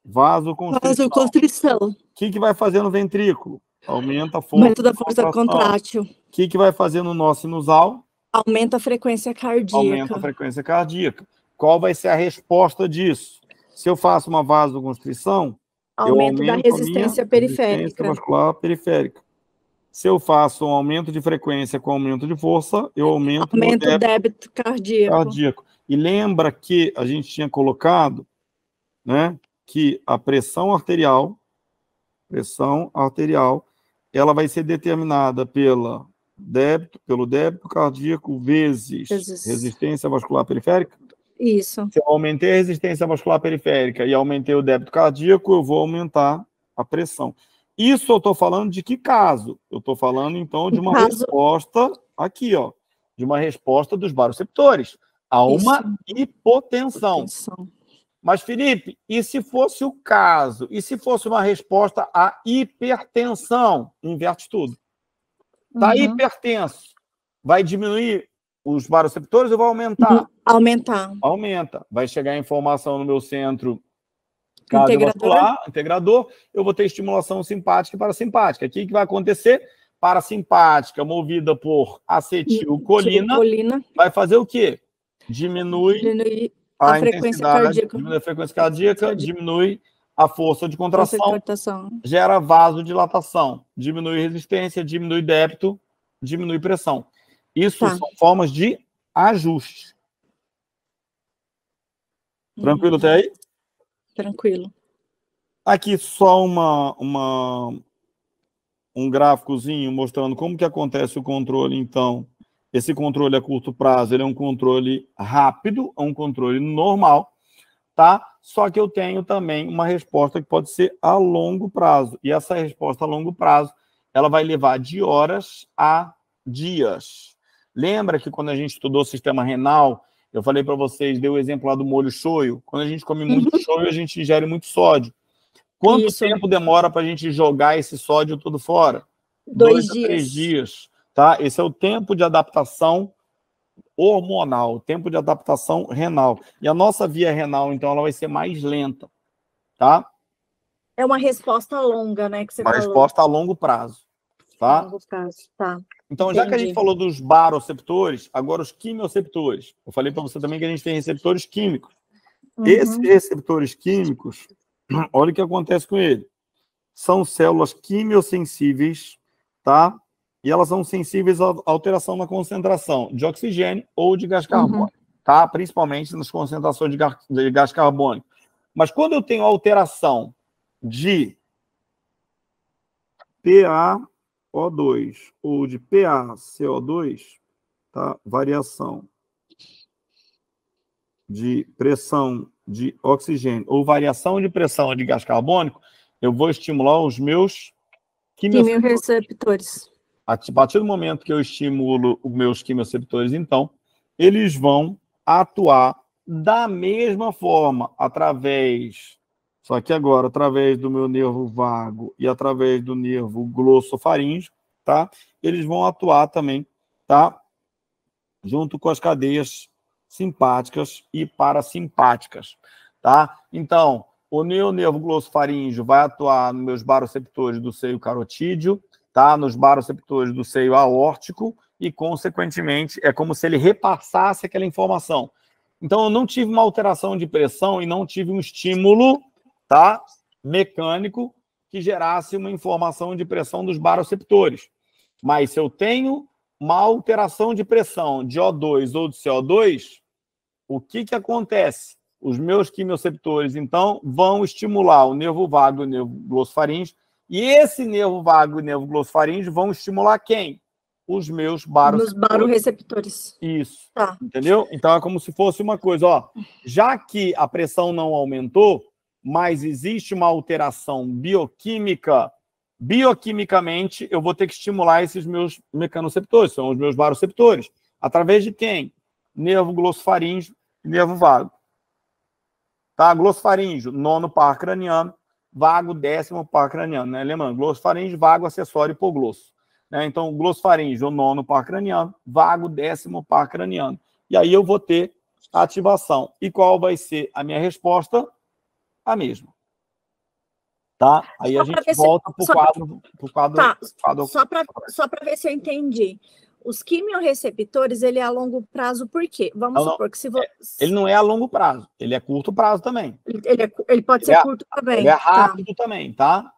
Vasoconstrição. Vasoconstrição. O que, que vai fazer no ventrículo? Aumenta a força. Aumenta da força contrátil. O que, que vai fazer no nó sinusal? Aumenta a frequência cardíaca. Aumenta a frequência cardíaca. Qual vai ser a resposta disso? Se eu faço uma vasoconstrição, aumento, eu aumento da resistência periférica. Resistência vascular periférica. Se eu faço um aumento de frequência com aumento de força, eu aumento, aumento o débito, débito cardíaco. cardíaco. E lembra que a gente tinha colocado, né, que a pressão arterial, pressão arterial, ela vai ser determinada pela débito, pelo débito cardíaco vezes, vezes. resistência vascular periférica? Isso. Se eu aumentei a resistência muscular periférica e aumentei o débito cardíaco, eu vou aumentar a pressão. Isso eu estou falando de que caso? Eu estou falando, então, de uma caso... resposta aqui, ó. De uma resposta dos baroceptores. a uma Isso. hipotensão. hipotensão. Mas, Felipe, e se fosse o caso? E se fosse uma resposta à hipertensão? Inverte tudo. Está uhum. hipertenso. Vai diminuir os baroceptores, eu vou aumentar. Uhum. Aumentar. Aumenta. Vai chegar a informação no meu centro cardiovascular, integrador, eu vou ter estimulação simpática e parasimpática. O que, vai acontecer? Parasimpática movida por acetilcolina, acetilcolina. vai fazer o quê? Diminui, diminui a, a, frequência cardíaca. Diminui a frequência cardíaca, diminui a força de contração, contração. gera vasodilatação, diminui resistência, diminui débito, diminui pressão. Isso tá. são formas de ajuste. Tranquilo uhum. até aí? Tranquilo. Aqui só uma, uma, um gráficozinho mostrando como que acontece o controle, então. Esse controle a curto prazo, ele é um controle rápido, é um controle normal, tá? Só que eu tenho também uma resposta que pode ser a longo prazo. E essa resposta a longo prazo, ela vai levar de horas a dias. Lembra que quando a gente estudou o sistema renal, eu falei para vocês, dei o exemplo lá do molho shoyu. Quando a gente come muito uhum. shoyu, a gente ingere muito sódio. Quanto Isso. tempo demora para a gente jogar esse sódio todo fora? Dois, Dois dias. três dias. Tá? Esse é o tempo de adaptação hormonal, o tempo de adaptação renal. E a nossa via renal, então, ela vai ser mais lenta, tá? É uma resposta longa, né? Que você uma falou. resposta a longo prazo, tá? A longo prazo, tá. Então, já Entendi. que a gente falou dos baroceptores, agora os quimioceptores. Eu falei para você também que a gente tem receptores químicos. Uhum. Esses receptores químicos, olha o que acontece com ele. São células quimiosensíveis, tá? E elas são sensíveis à alteração na concentração de oxigênio ou de gás uhum. carbônico, uhum. tá? Principalmente nas concentrações de gás, de gás carbônico. Mas quando eu tenho alteração de PA o2 ou de PaCO2, tá? variação de pressão de oxigênio ou variação de pressão de gás carbônico, eu vou estimular os meus quimioceptores. A partir do momento que eu estimulo os meus quimioceptores, então, eles vão atuar da mesma forma, através só que agora, através do meu nervo vago e através do nervo glossofaríngeo, tá? Eles vão atuar também, tá? Junto com as cadeias simpáticas e parasimpáticas, tá? Então, o meu nervo glossofaríngeo vai atuar nos meus baroceptores do seio carotídeo, tá? Nos baroceptores do seio aórtico e, consequentemente, é como se ele repassasse aquela informação. Então, eu não tive uma alteração de pressão e não tive um estímulo tá? mecânico que gerasse uma informação de pressão dos baroceptores. Mas se eu tenho uma alteração de pressão de O2 ou de CO2, o que, que acontece? Os meus quimioceptores, então, vão estimular o nervo vago e o nervo glossofaringe, e esse nervo vago e nervo glossofaringe vão estimular quem? Os meus baroreceptores. Os baroreceptores. Isso. Tá. Entendeu? Então é como se fosse uma coisa, ó. Já que a pressão não aumentou, mas existe uma alteração bioquímica, bioquimicamente eu vou ter que estimular esses meus mecanoceptores, são os meus baroceptores. Através de quem? Nervo glossofaríngeo e nervo vago. Tá? Glossofaríngeo, nono par craniano, vago, décimo par craniano. Né? Lembrando, glossofaríngeo, vago, acessório e hipoglosso. Né? Então, glossofaríngeo, nono par craniano, vago, décimo par craniano. E aí eu vou ter ativação. E qual vai ser a minha resposta? a mesma. Tá? Aí só a gente volta se... para o quadro, pro quadro, tá. quadro... Só para ver se eu entendi. Os quimiorreceptores, ele é a longo prazo por quê? Vamos não, supor que se você... É, ele não é a longo prazo, ele é curto prazo também. Ele, é, ele pode ele ser é, curto também. Ele é tá. rápido tá. também, tá?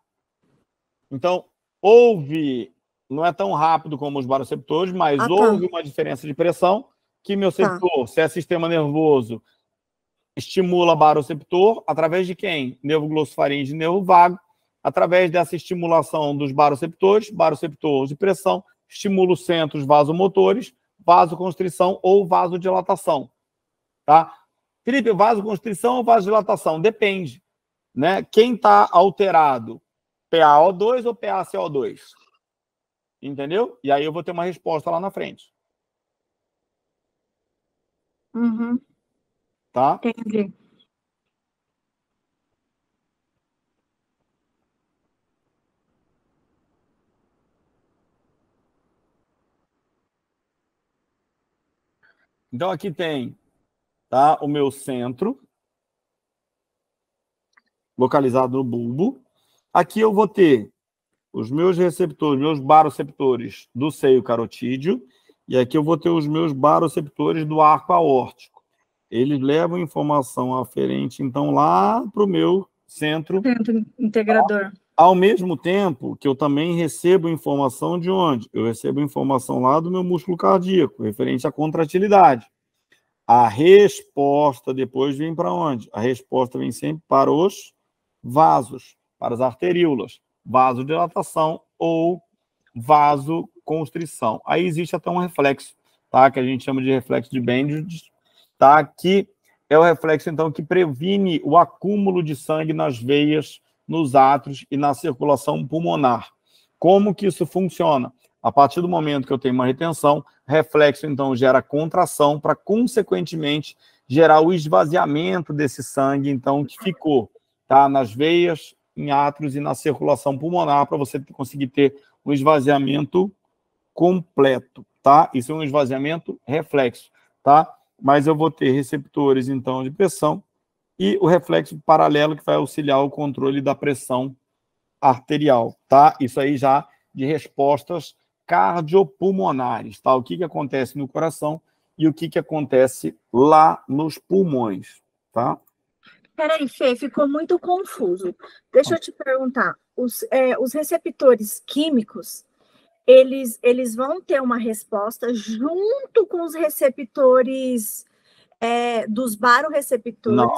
Então, houve, não é tão rápido como os baroceptores, mas ah, tá. houve tá. uma diferença de pressão, quimioreceptor, tá. se é sistema nervoso, estimula baroreceptor através de quem? Nervo glossofaringe, e vago. Através dessa estimulação dos baroreceptores, baroreceptor de pressão, estimula os centros vasomotores, vasoconstrição ou vasodilatação. Tá? Felipe, vasoconstrição ou vasodilatação? Depende. Né? Quem está alterado? PaO2 ou PaCO2? Entendeu? E aí eu vou ter uma resposta lá na frente. Uhum tá? Entendi. Então aqui tem tá, o meu centro, localizado no bulbo. Aqui eu vou ter os meus receptores, meus baroceptores do seio carotídeo, e aqui eu vou ter os meus baroceptores do arco aórtico eles levam informação aferente, então, lá para o meu centro. Centro integrador. Ao, mesmo tempo que eu também recebo informação de onde? Eu recebo informação lá do meu músculo cardíaco, referente à contratilidade. A resposta depois vem para onde? A resposta vem sempre para os vasos, para as arteríolas, vasodilatação ou vasoconstrição. Aí existe até um reflexo, tá? Que a gente chama de reflexo de Bendios, tá? Que é o reflexo, então, que previne o acúmulo de sangue nas veias, nos átrios e na circulação pulmonar. Como que isso funciona? A partir do momento que eu tenho uma retenção, reflexo, então, gera contração para, consequentemente, gerar o esvaziamento desse sangue, então, que ficou, tá? Nas veias, em átrios e na circulação pulmonar, para você conseguir ter um esvaziamento completo, tá? Isso é um esvaziamento reflexo, tá? mas eu vou ter receptores, então, de pressão e o reflexo paralelo que vai auxiliar o controle da pressão arterial, tá? Isso aí já de respostas cardiopulmonares, tá? O que, que acontece no coração e o que, que acontece lá nos pulmões, tá? Peraí, Fê, ficou muito confuso. Deixa eu ah. te perguntar. Os, é, os receptores químicos, eles, eles vão ter uma resposta junto com os receptores é, dos baroreceptores? Não,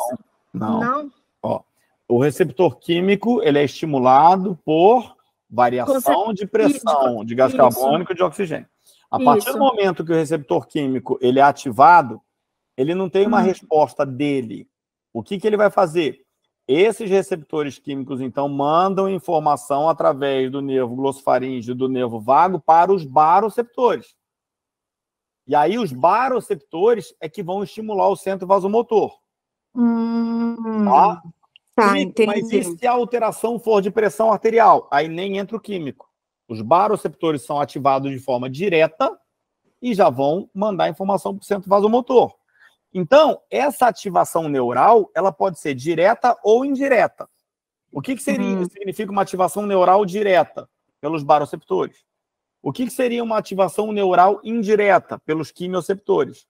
não. não? Ó, o receptor químico ele é estimulado por variação Conce... de pressão de, gás Isso. carbônico e de oxigênio. A Isso. partir do momento que o receptor químico ele é ativado, ele não tem uma hum. resposta dele. O que, que ele vai fazer? Esses receptores químicos, então, mandam informação através do nervo glossofaríngeo do nervo vago para os baroceptores. E aí, os baroceptores é que vão estimular o centro vasomotor. Hum, tá? tá mas e se a alteração for de pressão arterial? Aí nem entra o químico. Os baroceptores são ativados de forma direta e já vão mandar informação para o centro vasomotor. Então, essa ativação neural, ela pode ser direta ou indireta. O que, que seria, uhum. significa uma ativação neural direta? Pelos baroceptores. O que, que seria uma ativação neural indireta? Pelos quimioceptores.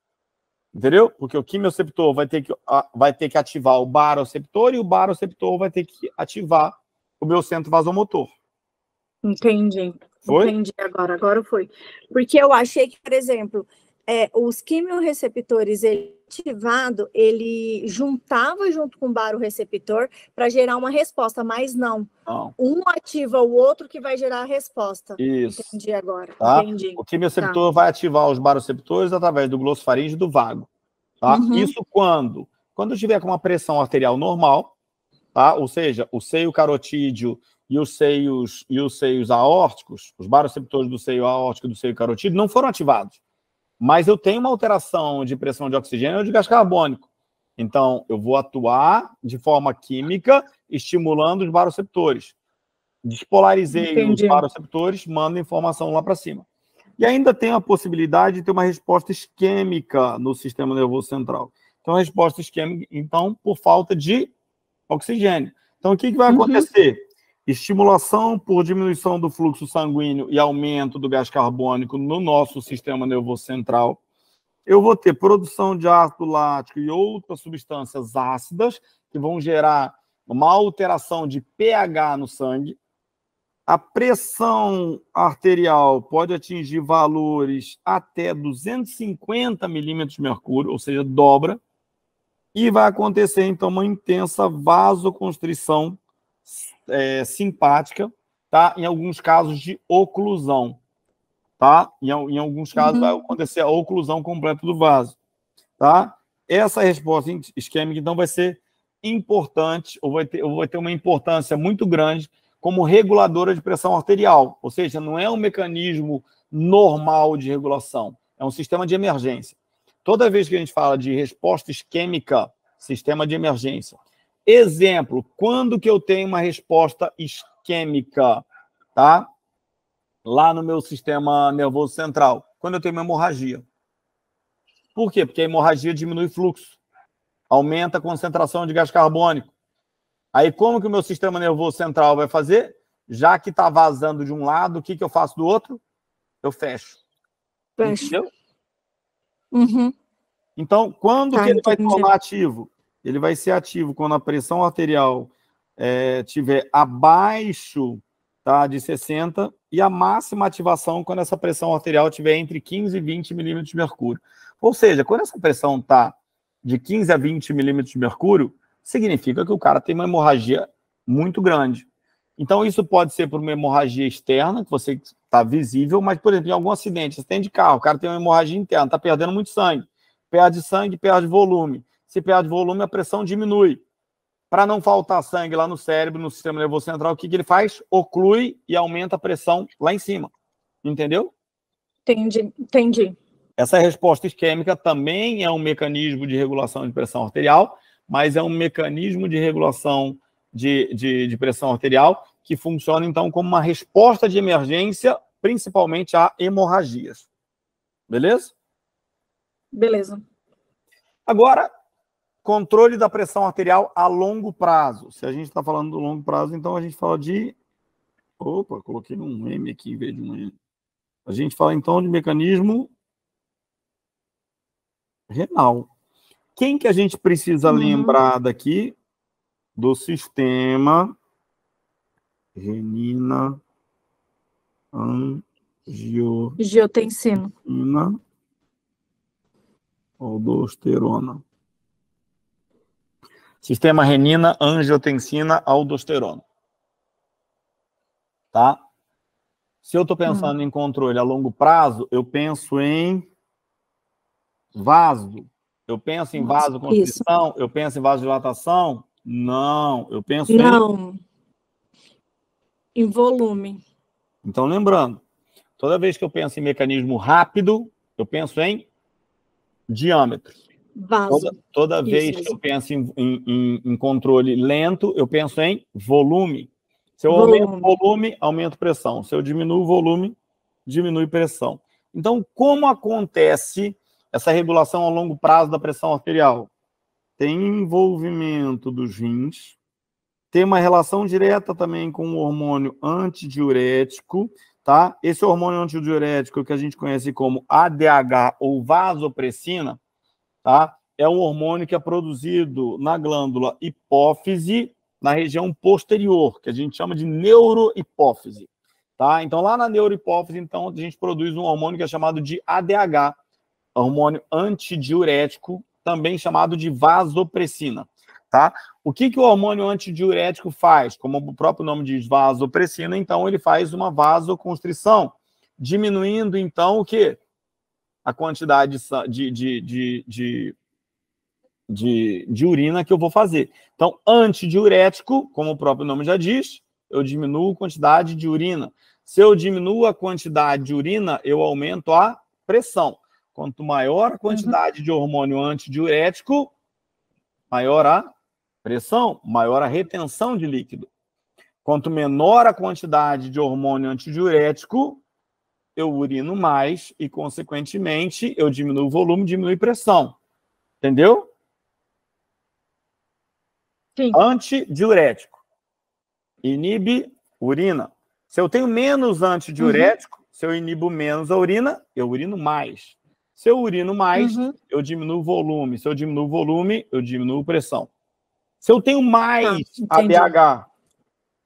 Entendeu? Porque o quimioceptor vai ter que, vai ter que ativar o baroceptor e o baroceptor vai ter que ativar o meu centro vasomotor. Entendi. Foi? Entendi agora, agora foi. Porque eu achei que, por exemplo, é, os quimiorreceptores receptores ativado, ele juntava junto com o baroreceptor para gerar uma resposta, mas não. não. Um ativa o outro que vai gerar a resposta. Isso. Entendi agora. Tá? Entendi. O quimiorreceptor tá. vai ativar os baroreceptores através do glossofaringe e do vago. Tá? Uhum. Isso quando? Quando tiver com uma pressão arterial normal, tá? ou seja, o seio carotídeo e os seios, e os seios aórticos, os baroreceptores do seio aórtico e do seio carotídeo não foram ativados mas eu tenho uma alteração de pressão de oxigênio ou de gás carbônico. Então, eu vou atuar de forma química, estimulando os baroceptores. Despolarizei Entendi. os baroceptores, mando informação lá para cima. E ainda tem a possibilidade de ter uma resposta isquêmica no sistema nervoso central. Então, a resposta isquêmica, então, por falta de oxigênio. Então, o que, que vai uhum. acontecer? Uhum. Estimulação por diminuição do fluxo sanguíneo e aumento do gás carbônico no nosso sistema nervoso central. Eu vou ter produção de ácido lático e outras substâncias ácidas que vão gerar uma alteração de pH no sangue. A pressão arterial pode atingir valores até 250 milímetros de mercúrio, ou seja, dobra. E vai acontecer, então, uma intensa vasoconstrição é, simpática, tá? Em alguns casos de oclusão, tá? Em, em alguns casos uhum. vai acontecer a oclusão completa do vaso, tá? Essa resposta isquêmica, então, vai ser importante, ou vai ter, ou vai ter uma importância muito grande como reguladora de pressão arterial, ou seja, não é um mecanismo normal de regulação, é um sistema de emergência. Toda vez que a gente fala de resposta isquêmica, sistema de emergência, Exemplo, quando que eu tenho uma resposta isquêmica, tá? Lá no meu sistema nervoso central, quando eu tenho uma hemorragia. Por quê? Porque a hemorragia diminui o fluxo, aumenta a concentração de gás carbônico. Aí como que o meu sistema nervoso central vai fazer? Já que está vazando de um lado, o que, que eu faço do outro? Eu fecho. Fecho. Entendeu? Uhum. Então, quando tá, que ele entendi. vai tomar ativo? ele vai ser ativo quando a pressão arterial é, tiver abaixo tá, de 60 e a máxima ativação quando essa pressão arterial tiver entre 15 e 20 milímetros de mercúrio. Ou seja, quando essa pressão está de 15 a 20 milímetros de mercúrio, significa que o cara tem uma hemorragia muito grande. Então, isso pode ser por uma hemorragia externa, que você está visível, mas, por exemplo, em algum acidente, tem de carro, o cara tem uma hemorragia interna, está perdendo muito sangue, perde sangue, perde volume. Se perde volume, a pressão diminui. Para não faltar sangue lá no cérebro, no sistema nervoso central, o que, que ele faz? Oclui e aumenta a pressão lá em cima. Entendeu? Entendi, entendi. Essa resposta isquêmica também é um mecanismo de regulação de pressão arterial, mas é um mecanismo de regulação de, de, de, pressão arterial que funciona, então, como uma resposta de emergência, principalmente a hemorragias. Beleza? Beleza. Agora, Controle da pressão arterial a longo prazo. Se a gente está falando do longo prazo, então a gente fala de. Opa, coloquei um M aqui em vez de um M. A gente fala então de mecanismo renal. Quem que a gente precisa hum. lembrar daqui? Do sistema renina angiotensina aldosterona. Sistema renina, angiotensina, aldosterona. Tá? Se eu estou pensando hum. em controle a longo prazo, eu penso em vaso. Eu penso em vasoconstrição, eu penso em vasodilatação? Não, eu penso Não. em... Em volume. Então, lembrando, toda vez que eu penso em mecanismo rápido, eu penso em diâmetro. Vaso. Toda, toda isso, vez isso. que eu penso em, em, em, controle lento, eu penso em volume. Se eu volume. aumento volume, aumento pressão. Se eu diminuo o volume, diminui pressão. Então, como acontece essa regulação a longo prazo da pressão arterial? Tem envolvimento dos rins, tem uma relação direta também com o hormônio antidiurético, tá? Esse hormônio antidiurético que a gente conhece como ADH ou vasopressina, tá? É um hormônio que é produzido na glândula hipófise, na região posterior, que a gente chama de neurohipófise, tá? Então, lá na neurohipófise, então, a gente produz um hormônio que é chamado de ADH, hormônio antidiurético, também chamado de vasopressina, tá? O que, que o hormônio antidiurético faz? Como o próprio nome diz, vasopressina, então ele faz uma vasoconstrição, diminuindo então o que? a quantidade de, de, de, de de, de, urina que eu vou fazer. Então, antidiurético, como o próprio nome já diz, eu diminuo a quantidade de urina. Se eu diminuo a quantidade de urina, eu aumento a pressão. Quanto maior a quantidade uhum. de hormônio antidiurético, maior a pressão, maior a retenção de líquido. Quanto menor a quantidade de hormônio antidiurético, eu urino mais e, consequentemente, eu diminuo o volume, diminui pressão. Entendeu? Sim. Antidiurético. Inibe urina. Se eu tenho menos antidiurético, uhum. se eu inibo menos a urina, eu urino mais. Se eu urino mais, uhum. eu diminuo o volume. Se eu diminuo o volume, eu diminuo pressão. Se eu tenho mais ah, ADH,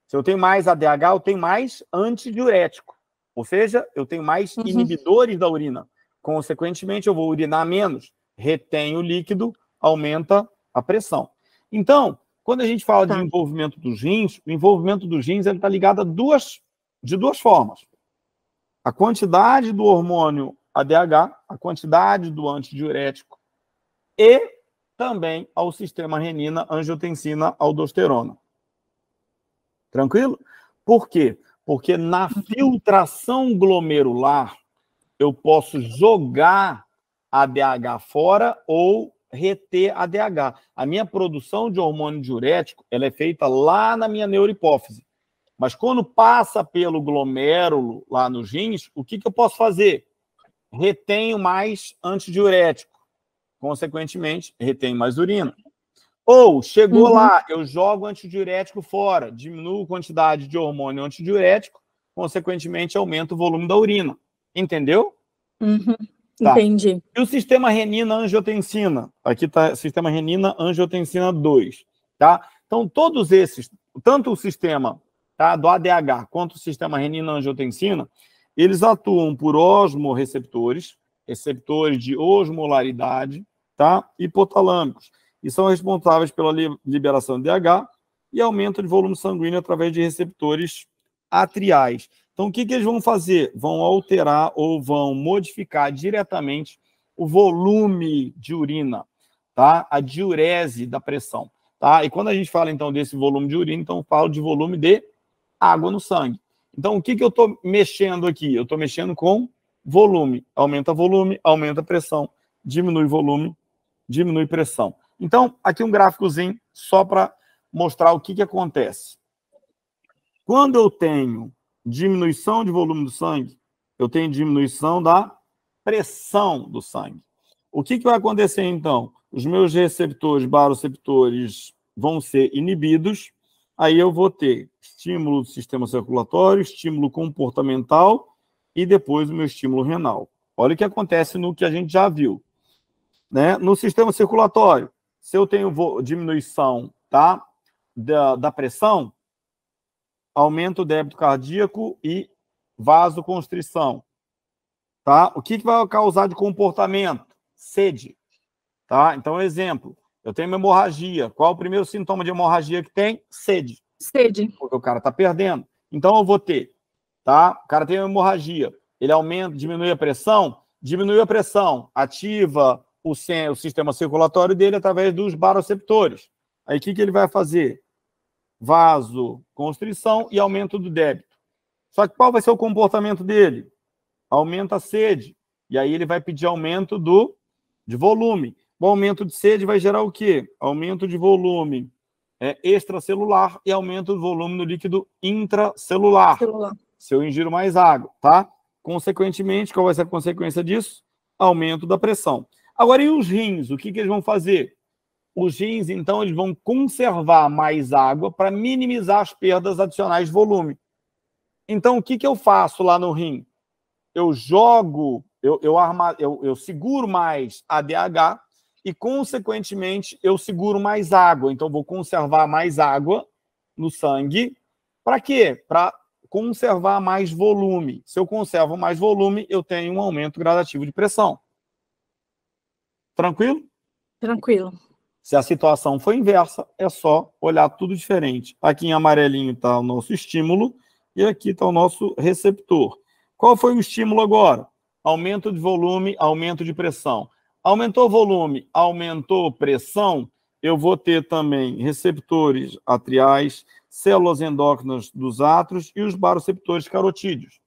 se eu tenho mais ADH, eu tenho mais antidiurético. Ou seja, eu tenho mais uhum. inibidores da urina. Consequentemente, eu vou urinar menos, retém o líquido, aumenta a pressão. Então, quando a gente fala tá. de envolvimento dos rins, o envolvimento dos rins está ligado a duas, de duas formas. A quantidade do hormônio ADH, a quantidade do antidiurético e também ao sistema renina, angiotensina, aldosterona. Tranquilo? Por quê? Porque na uhum. filtração glomerular, eu posso jogar a DH fora ou reter a DH. A minha produção de hormônio diurético ela é feita lá na minha neurohipófise. Mas quando passa pelo glomérulo, lá nos rins, o que, que eu posso fazer? Retenho mais antidiurético. Consequentemente, retenho mais urina. Ou chegou uhum. lá, eu jogo antidiurético fora, diminuo a quantidade de hormônio antidiurético, consequentemente aumenta o volume da urina. Entendeu? Uhum. Tá. Entendi. E o sistema renina-angiotensina? Aqui está sistema renina-angiotensina 2. Tá? Então, todos esses, tanto o sistema tá, do ADH quanto o sistema renina-angiotensina, eles atuam por osmoreceptores, receptores de osmolaridade tá, hipotalâmicos e são responsáveis pela liberação de DH e aumento de volume sanguíneo através de receptores atriais. Então, o que, que eles vão fazer? Vão alterar ou vão modificar diretamente o volume de urina, tá? A diurese da pressão, tá? E quando a gente fala, então, desse volume de urina, então, eu falo de volume de água no sangue. Então, o que, que eu estou mexendo aqui? Eu estou mexendo com volume. Aumenta volume, aumenta pressão, diminui volume, diminui pressão. Então, aqui um gráficozinho só para mostrar o que, que acontece. Quando eu tenho diminuição de volume do sangue, eu tenho diminuição da pressão do sangue. O que, que vai acontecer então? Os meus receptores, baroreceptores, vão ser inibidos. Aí eu vou ter estímulo do sistema circulatório, estímulo comportamental e depois o meu estímulo renal. Olha o que acontece no que a gente já viu. Né? No sistema circulatório, se eu tenho diminuição tá, da, da pressão, aumenta o débito cardíaco e vasoconstrição. Tá? O que, que vai causar de comportamento? Sede. Tá? Então, exemplo, eu tenho hemorragia. Qual é o primeiro sintoma de hemorragia que tem? Sede. Sede. Porque o cara está perdendo. Então, eu vou ter. Tá? O cara tem hemorragia. Ele aumenta, diminui a pressão? Diminui a pressão. Ativa o, o sistema circulatório dele através dos baroceptores. Aí o que, que ele vai fazer? Vaso, constrição e aumento do débito. Só que qual vai ser o comportamento dele? Aumenta a sede. E aí ele vai pedir aumento do de volume. O aumento de sede vai gerar o quê? Aumento de volume é, extracelular e aumento do volume no líquido intracelular. Celular. Se eu ingiro mais água, tá? Consequentemente, qual vai ser a consequência disso? Aumento da pressão. Agora, e os rins? O que, que eles vão fazer? Os rins, então, eles vão conservar mais água para minimizar as perdas adicionais de volume. Então, o que, que eu faço lá no rim? Eu jogo, eu, eu, arma, eu, eu seguro mais ADH e, consequentemente, eu seguro mais água. Então, vou conservar mais água no sangue. Para quê? Para conservar mais volume. Se eu conservo mais volume, eu tenho um aumento gradativo de pressão. Tranquilo? Tranquilo. Se a situação for inversa, é só olhar tudo diferente. Tá aqui em amarelinho está o nosso estímulo e aqui está o nosso receptor. Qual foi o estímulo agora? Aumento de volume, aumento de pressão. Aumentou volume, aumentou pressão, eu vou ter também receptores atriais, células endócrinas dos átrios e os baroreceptores carotídeos.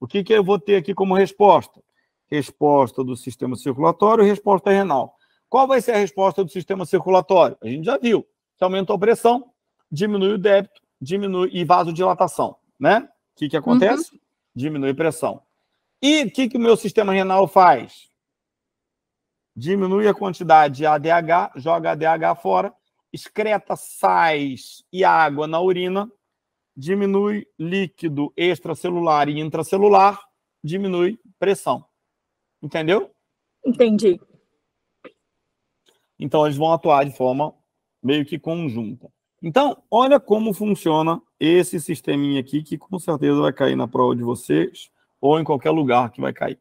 O que, que eu vou ter aqui como resposta? resposta do sistema circulatório e resposta renal. Qual vai ser a resposta do sistema circulatório? A gente já viu. Se aumentou a pressão, diminui o débito, diminui e vasodilatação, né? O que, que acontece? Uhum. Diminui pressão. E o que, que o meu sistema renal faz? Diminui a quantidade de ADH, joga ADH fora, excreta sais e água na urina, diminui líquido extracelular e intracelular, diminui pressão. Entendeu? Entendi. Então, eles vão atuar de forma meio que conjunta. Então, olha como funciona esse sisteminha aqui, que com certeza vai cair na prova de vocês, ou em qualquer lugar que vai cair.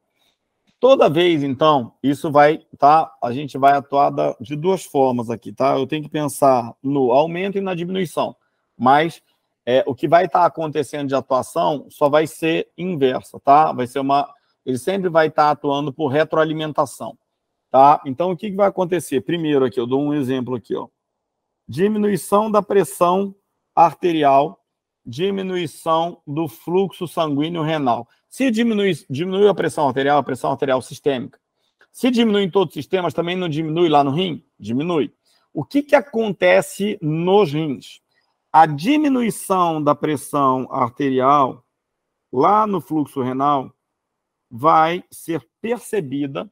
Toda vez, então, isso vai, tá? A gente vai atuar de duas formas aqui, tá? Eu tenho que pensar no aumento e na diminuição, mas é, o que vai estar tá acontecendo de atuação só vai ser inversa, tá? Vai ser uma ele sempre vai estar atuando por retroalimentação. Tá? Então, o que, vai acontecer? Primeiro aqui, eu dou um exemplo aqui. Ó. Diminuição da pressão arterial, diminuição do fluxo sanguíneo renal. Se diminui, diminui a pressão arterial, a pressão arterial sistêmica. Se diminui em todos os sistemas, também não diminui lá no rim? Diminui. O que, que acontece nos rins? A diminuição da pressão arterial lá no fluxo renal vai ser percebida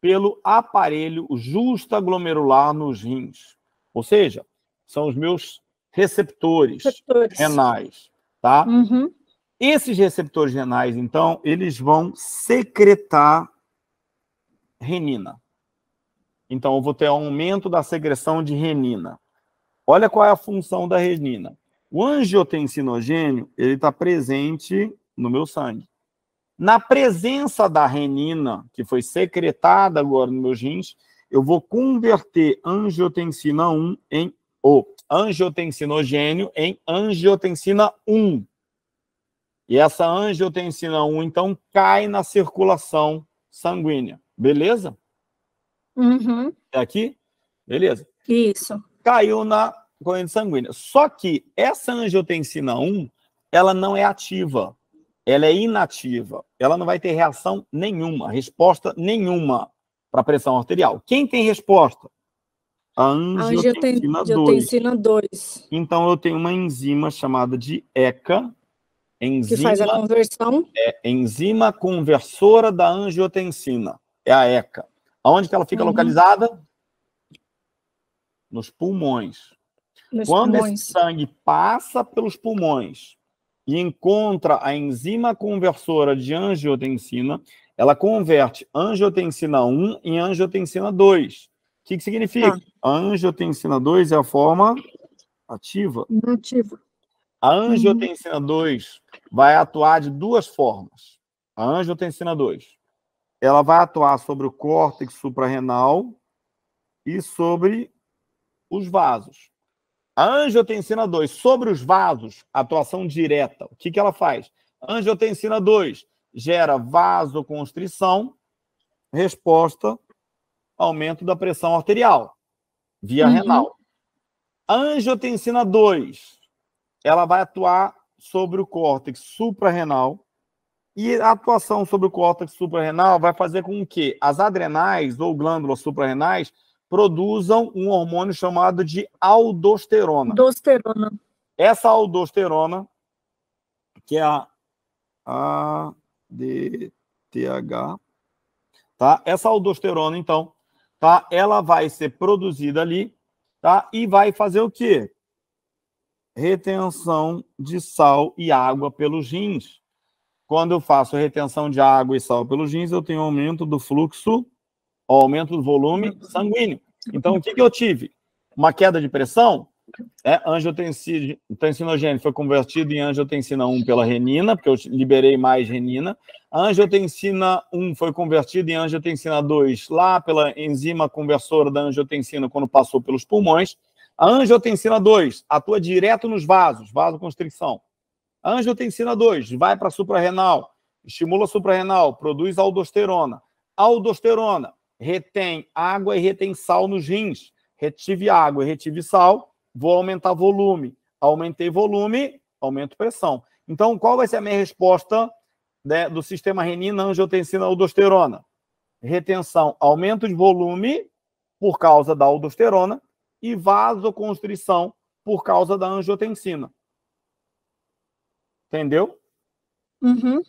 pelo aparelho justaglomerular nos rins. Ou seja, são os meus receptores, receptores. renais, tá? Uhum. Esses receptores renais, então, eles vão secretar renina. Então, eu vou ter aumento da secreção de renina. Olha qual é a função da renina. O angiotensinogênio, ele está presente no meu sangue. Na presença da renina, que foi secretada agora nos meus rins, eu vou converter angiotensina 1 em ou angiotensinogênio em angiotensina 1. E essa angiotensina 1, então, cai na circulação sanguínea. Beleza? Uhum. É aqui? Beleza. Isso. Caiu na corrente sanguínea. Só que essa angiotensina 1, ela não é ativa ela é inativa, ela não vai ter reação nenhuma, resposta nenhuma para a pressão arterial. Quem tem resposta? A ah, angiotensina, 2. Então, eu tenho uma enzima chamada de ECA, enzima, que faz a conversão. É, enzima conversora da angiotensina, é a ECA. Aonde que ela fica uhum. localizada? Nos pulmões. Nos Quando pulmões. esse sangue passa pelos pulmões e encontra a enzima conversora de angiotensina, ela converte angiotensina 1 em angiotensina 2. O que, que significa? Ah. A angiotensina 2 é a forma ativa. Ativa. A angiotensina 2 vai atuar de duas formas. A angiotensina 2, ela vai atuar sobre o córtex suprarrenal e sobre os vasos. A angiotensina 2, sobre os vasos, atuação direta. O que, que ela faz? Angiotensina 2 gera vasoconstrição, resposta, aumento da pressão arterial, via uhum. renal. A angiotensina 2, ela vai atuar sobre o córtex suprarrenal, e a atuação sobre o córtex suprarrenal vai fazer com que as adrenais ou glândulas suprarrenais produzam um hormônio chamado de aldosterona. Aldosterona. Essa aldosterona, que é a ADTH, tá? Essa aldosterona, então, tá? Ela vai ser produzida ali, tá? E vai fazer o quê? Retenção de sal e água pelos rins. Quando eu faço retenção de água e sal pelos rins, eu tenho aumento do fluxo o aumento do volume sanguíneo. Então, o que, que eu tive? Uma queda de pressão? Né? Angiotensinogênio foi convertido em angiotensina 1 pela renina, porque eu liberei mais renina. A angiotensina 1 foi convertida em angiotensina 2 lá pela enzima conversora da angiotensina quando passou pelos pulmões. A angiotensina 2 atua direto nos vasos, vasoconstrição. A angiotensina 2 vai para a suprarrenal, estimula a suprarrenal, produz aldosterona. Aldosterona retém água e retém sal nos rins. Retive água e retive sal, vou aumentar volume. Aumentei volume, aumento pressão. Então, qual vai ser a minha resposta né, do sistema renina, angiotensina, aldosterona? Retenção, aumento de volume por causa da aldosterona e vasoconstrição por causa da angiotensina. Entendeu? Uhum.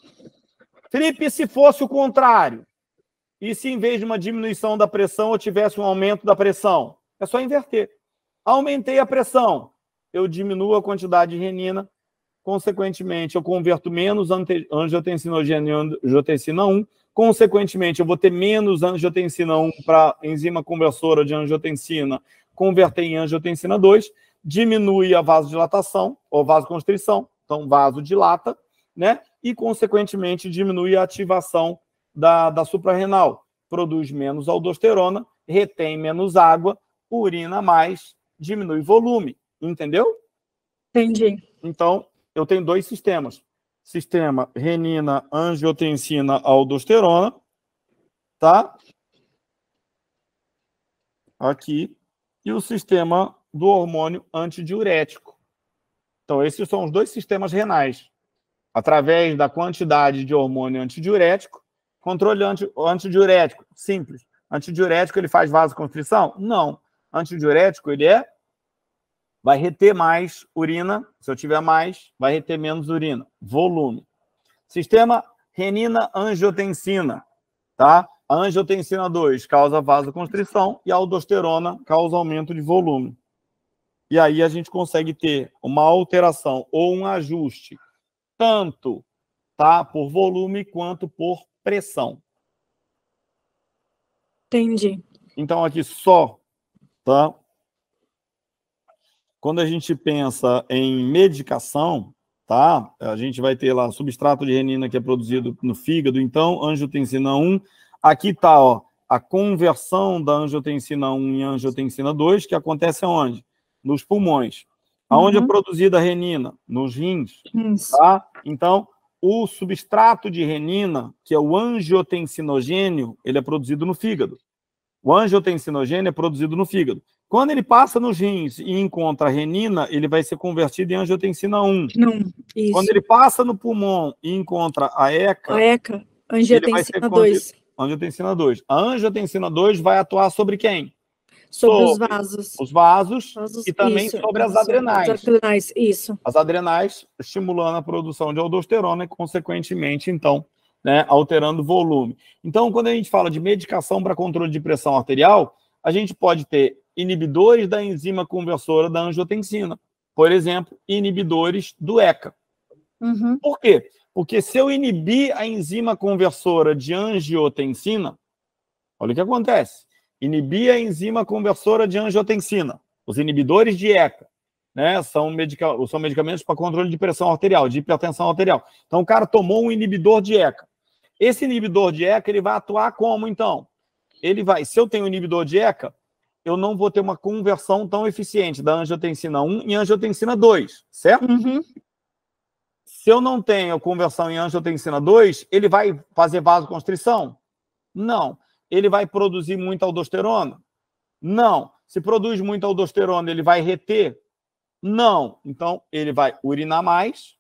Felipe, se fosse o contrário, e se em vez de uma diminuição da pressão eu tivesse um aumento da pressão? É só inverter. Aumentei a pressão, eu diminuo a quantidade de renina, consequentemente, eu converto menos angiotensina 1, consequentemente, eu vou ter menos angiotensina 1 para enzima conversora de angiotensina, converter em angiotensina 2, diminui a vasodilatação ou vasoconstrição, então vaso dilata, né? E, consequentemente, diminui a ativação da, da suprarrenal. Produz menos aldosterona, retém menos água, urina mais, diminui volume. Entendeu? Entendi. Então, eu tenho dois sistemas. Sistema renina, angiotensina, aldosterona. Tá? Aqui. E o sistema do hormônio antidiurético. Então, esses são os dois sistemas renais. Através da quantidade de hormônio antidiurético, Controle anti, antidiurético, simples. Antidiurético ele faz vasoconstrição? Não. Antidiurético ele é vai reter mais urina, se eu tiver mais, vai reter menos urina, volume. Sistema renina angiotensina, tá? A angiotensina 2 causa vasoconstrição e a aldosterona causa aumento de volume. E aí a gente consegue ter uma alteração ou um ajuste tanto tá por volume quanto por pressão. Entendi. Então, aqui só, tá? Quando a gente pensa em medicação, tá? A gente vai ter lá substrato de renina que é produzido no fígado, então, angiotensina 1. Aqui tá, ó, a conversão da angiotensina 1 em angiotensina 2, que acontece aonde? Nos pulmões. Aonde é uhum. é produzida a renina? Nos rins, Isso. tá? Então, o substrato de renina, que é o angiotensinogênio, ele é produzido no fígado. O angiotensinogênio é produzido no fígado. Quando ele passa nos rins e encontra renina, ele vai ser convertido em angiotensina 1. Não, isso. Quando ele passa no pulmão e encontra a ECA, a ECA angiotensina 2. Angiotensina 2. A angiotensina 2 vai atuar sobre quem? sobre, sobre os vasos. Os vasos, vasos e também isso, sobre as adrenais. As adrenais, isso. As adrenais estimulando a produção de aldosterona e, consequentemente, então, né, alterando o volume. Então, quando a gente fala de medicação para controle de pressão arterial, a gente pode ter inibidores da enzima conversora da angiotensina, por exemplo, inibidores do ECA. Uhum. Por quê? Porque se eu inibir a enzima conversora de angiotensina, olha o que acontece inibir a enzima conversora de angiotensina, os inibidores de ECA, né? São, medica... são medicamentos para controle de pressão arterial, de hipertensão arterial. Então, o cara tomou um inibidor de ECA. Esse inibidor de ECA, ele vai atuar como, então? Ele vai, se eu tenho um inibidor de ECA, eu não vou ter uma conversão tão eficiente da angiotensina 1 em angiotensina 2, certo? Uhum. Se eu não tenho conversão em angiotensina 2, ele vai fazer vasoconstrição? Não ele vai produzir muita aldosterona? Não. Se produz muita aldosterona, ele vai reter? Não. Então, ele vai urinar mais,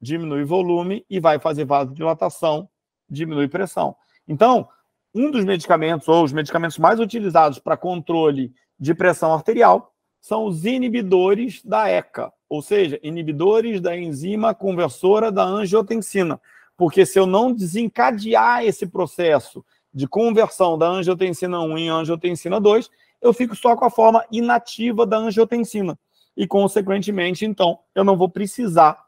diminui volume e vai fazer vasodilatação, diminui pressão. Então, um dos medicamentos, ou os medicamentos mais utilizados para controle de pressão arterial, são os inibidores da ECA, ou seja, inibidores da enzima conversora da angiotensina. Porque se eu não desencadear esse processo de conversão da angiotensina 1 em angiotensina 2, eu fico só com a forma inativa da angiotensina. E, consequentemente, então, eu não vou precisar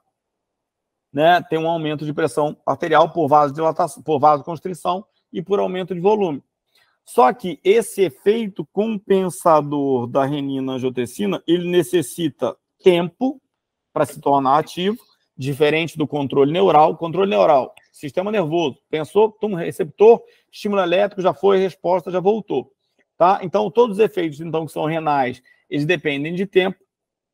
né, ter um aumento de pressão arterial por vasodilatação, por vasoconstrição e por aumento de volume. Só que esse efeito compensador da renina angiotensina, ele necessita tempo para se tornar ativo diferente do controle neural. Controle neural, sistema nervoso, pensou, toma um receptor, estímulo elétrico, já foi, resposta já voltou. Tá? Então, todos os efeitos então, que são renais, eles dependem de tempo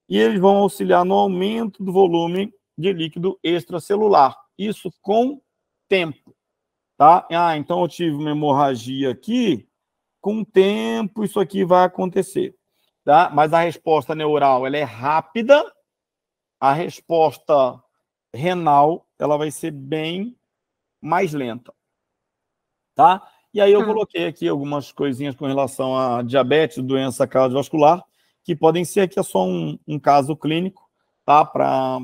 e eles vão auxiliar no aumento do volume de líquido extracelular. Isso com tempo. Tá? Ah, então eu tive uma hemorragia aqui, com tempo isso aqui vai acontecer. Tá? Mas a resposta neural ela é rápida, a resposta renal, ela vai ser bem mais lenta, tá? E aí eu tá. coloquei aqui algumas coisinhas com relação a diabetes, doença cardiovascular, que podem ser que é só um, um caso clínico, tá? Para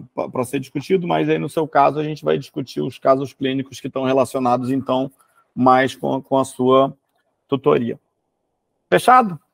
ser discutido, mas aí no seu caso a gente vai discutir os casos clínicos que estão relacionados, então, mais com, com a sua tutoria. Fechado?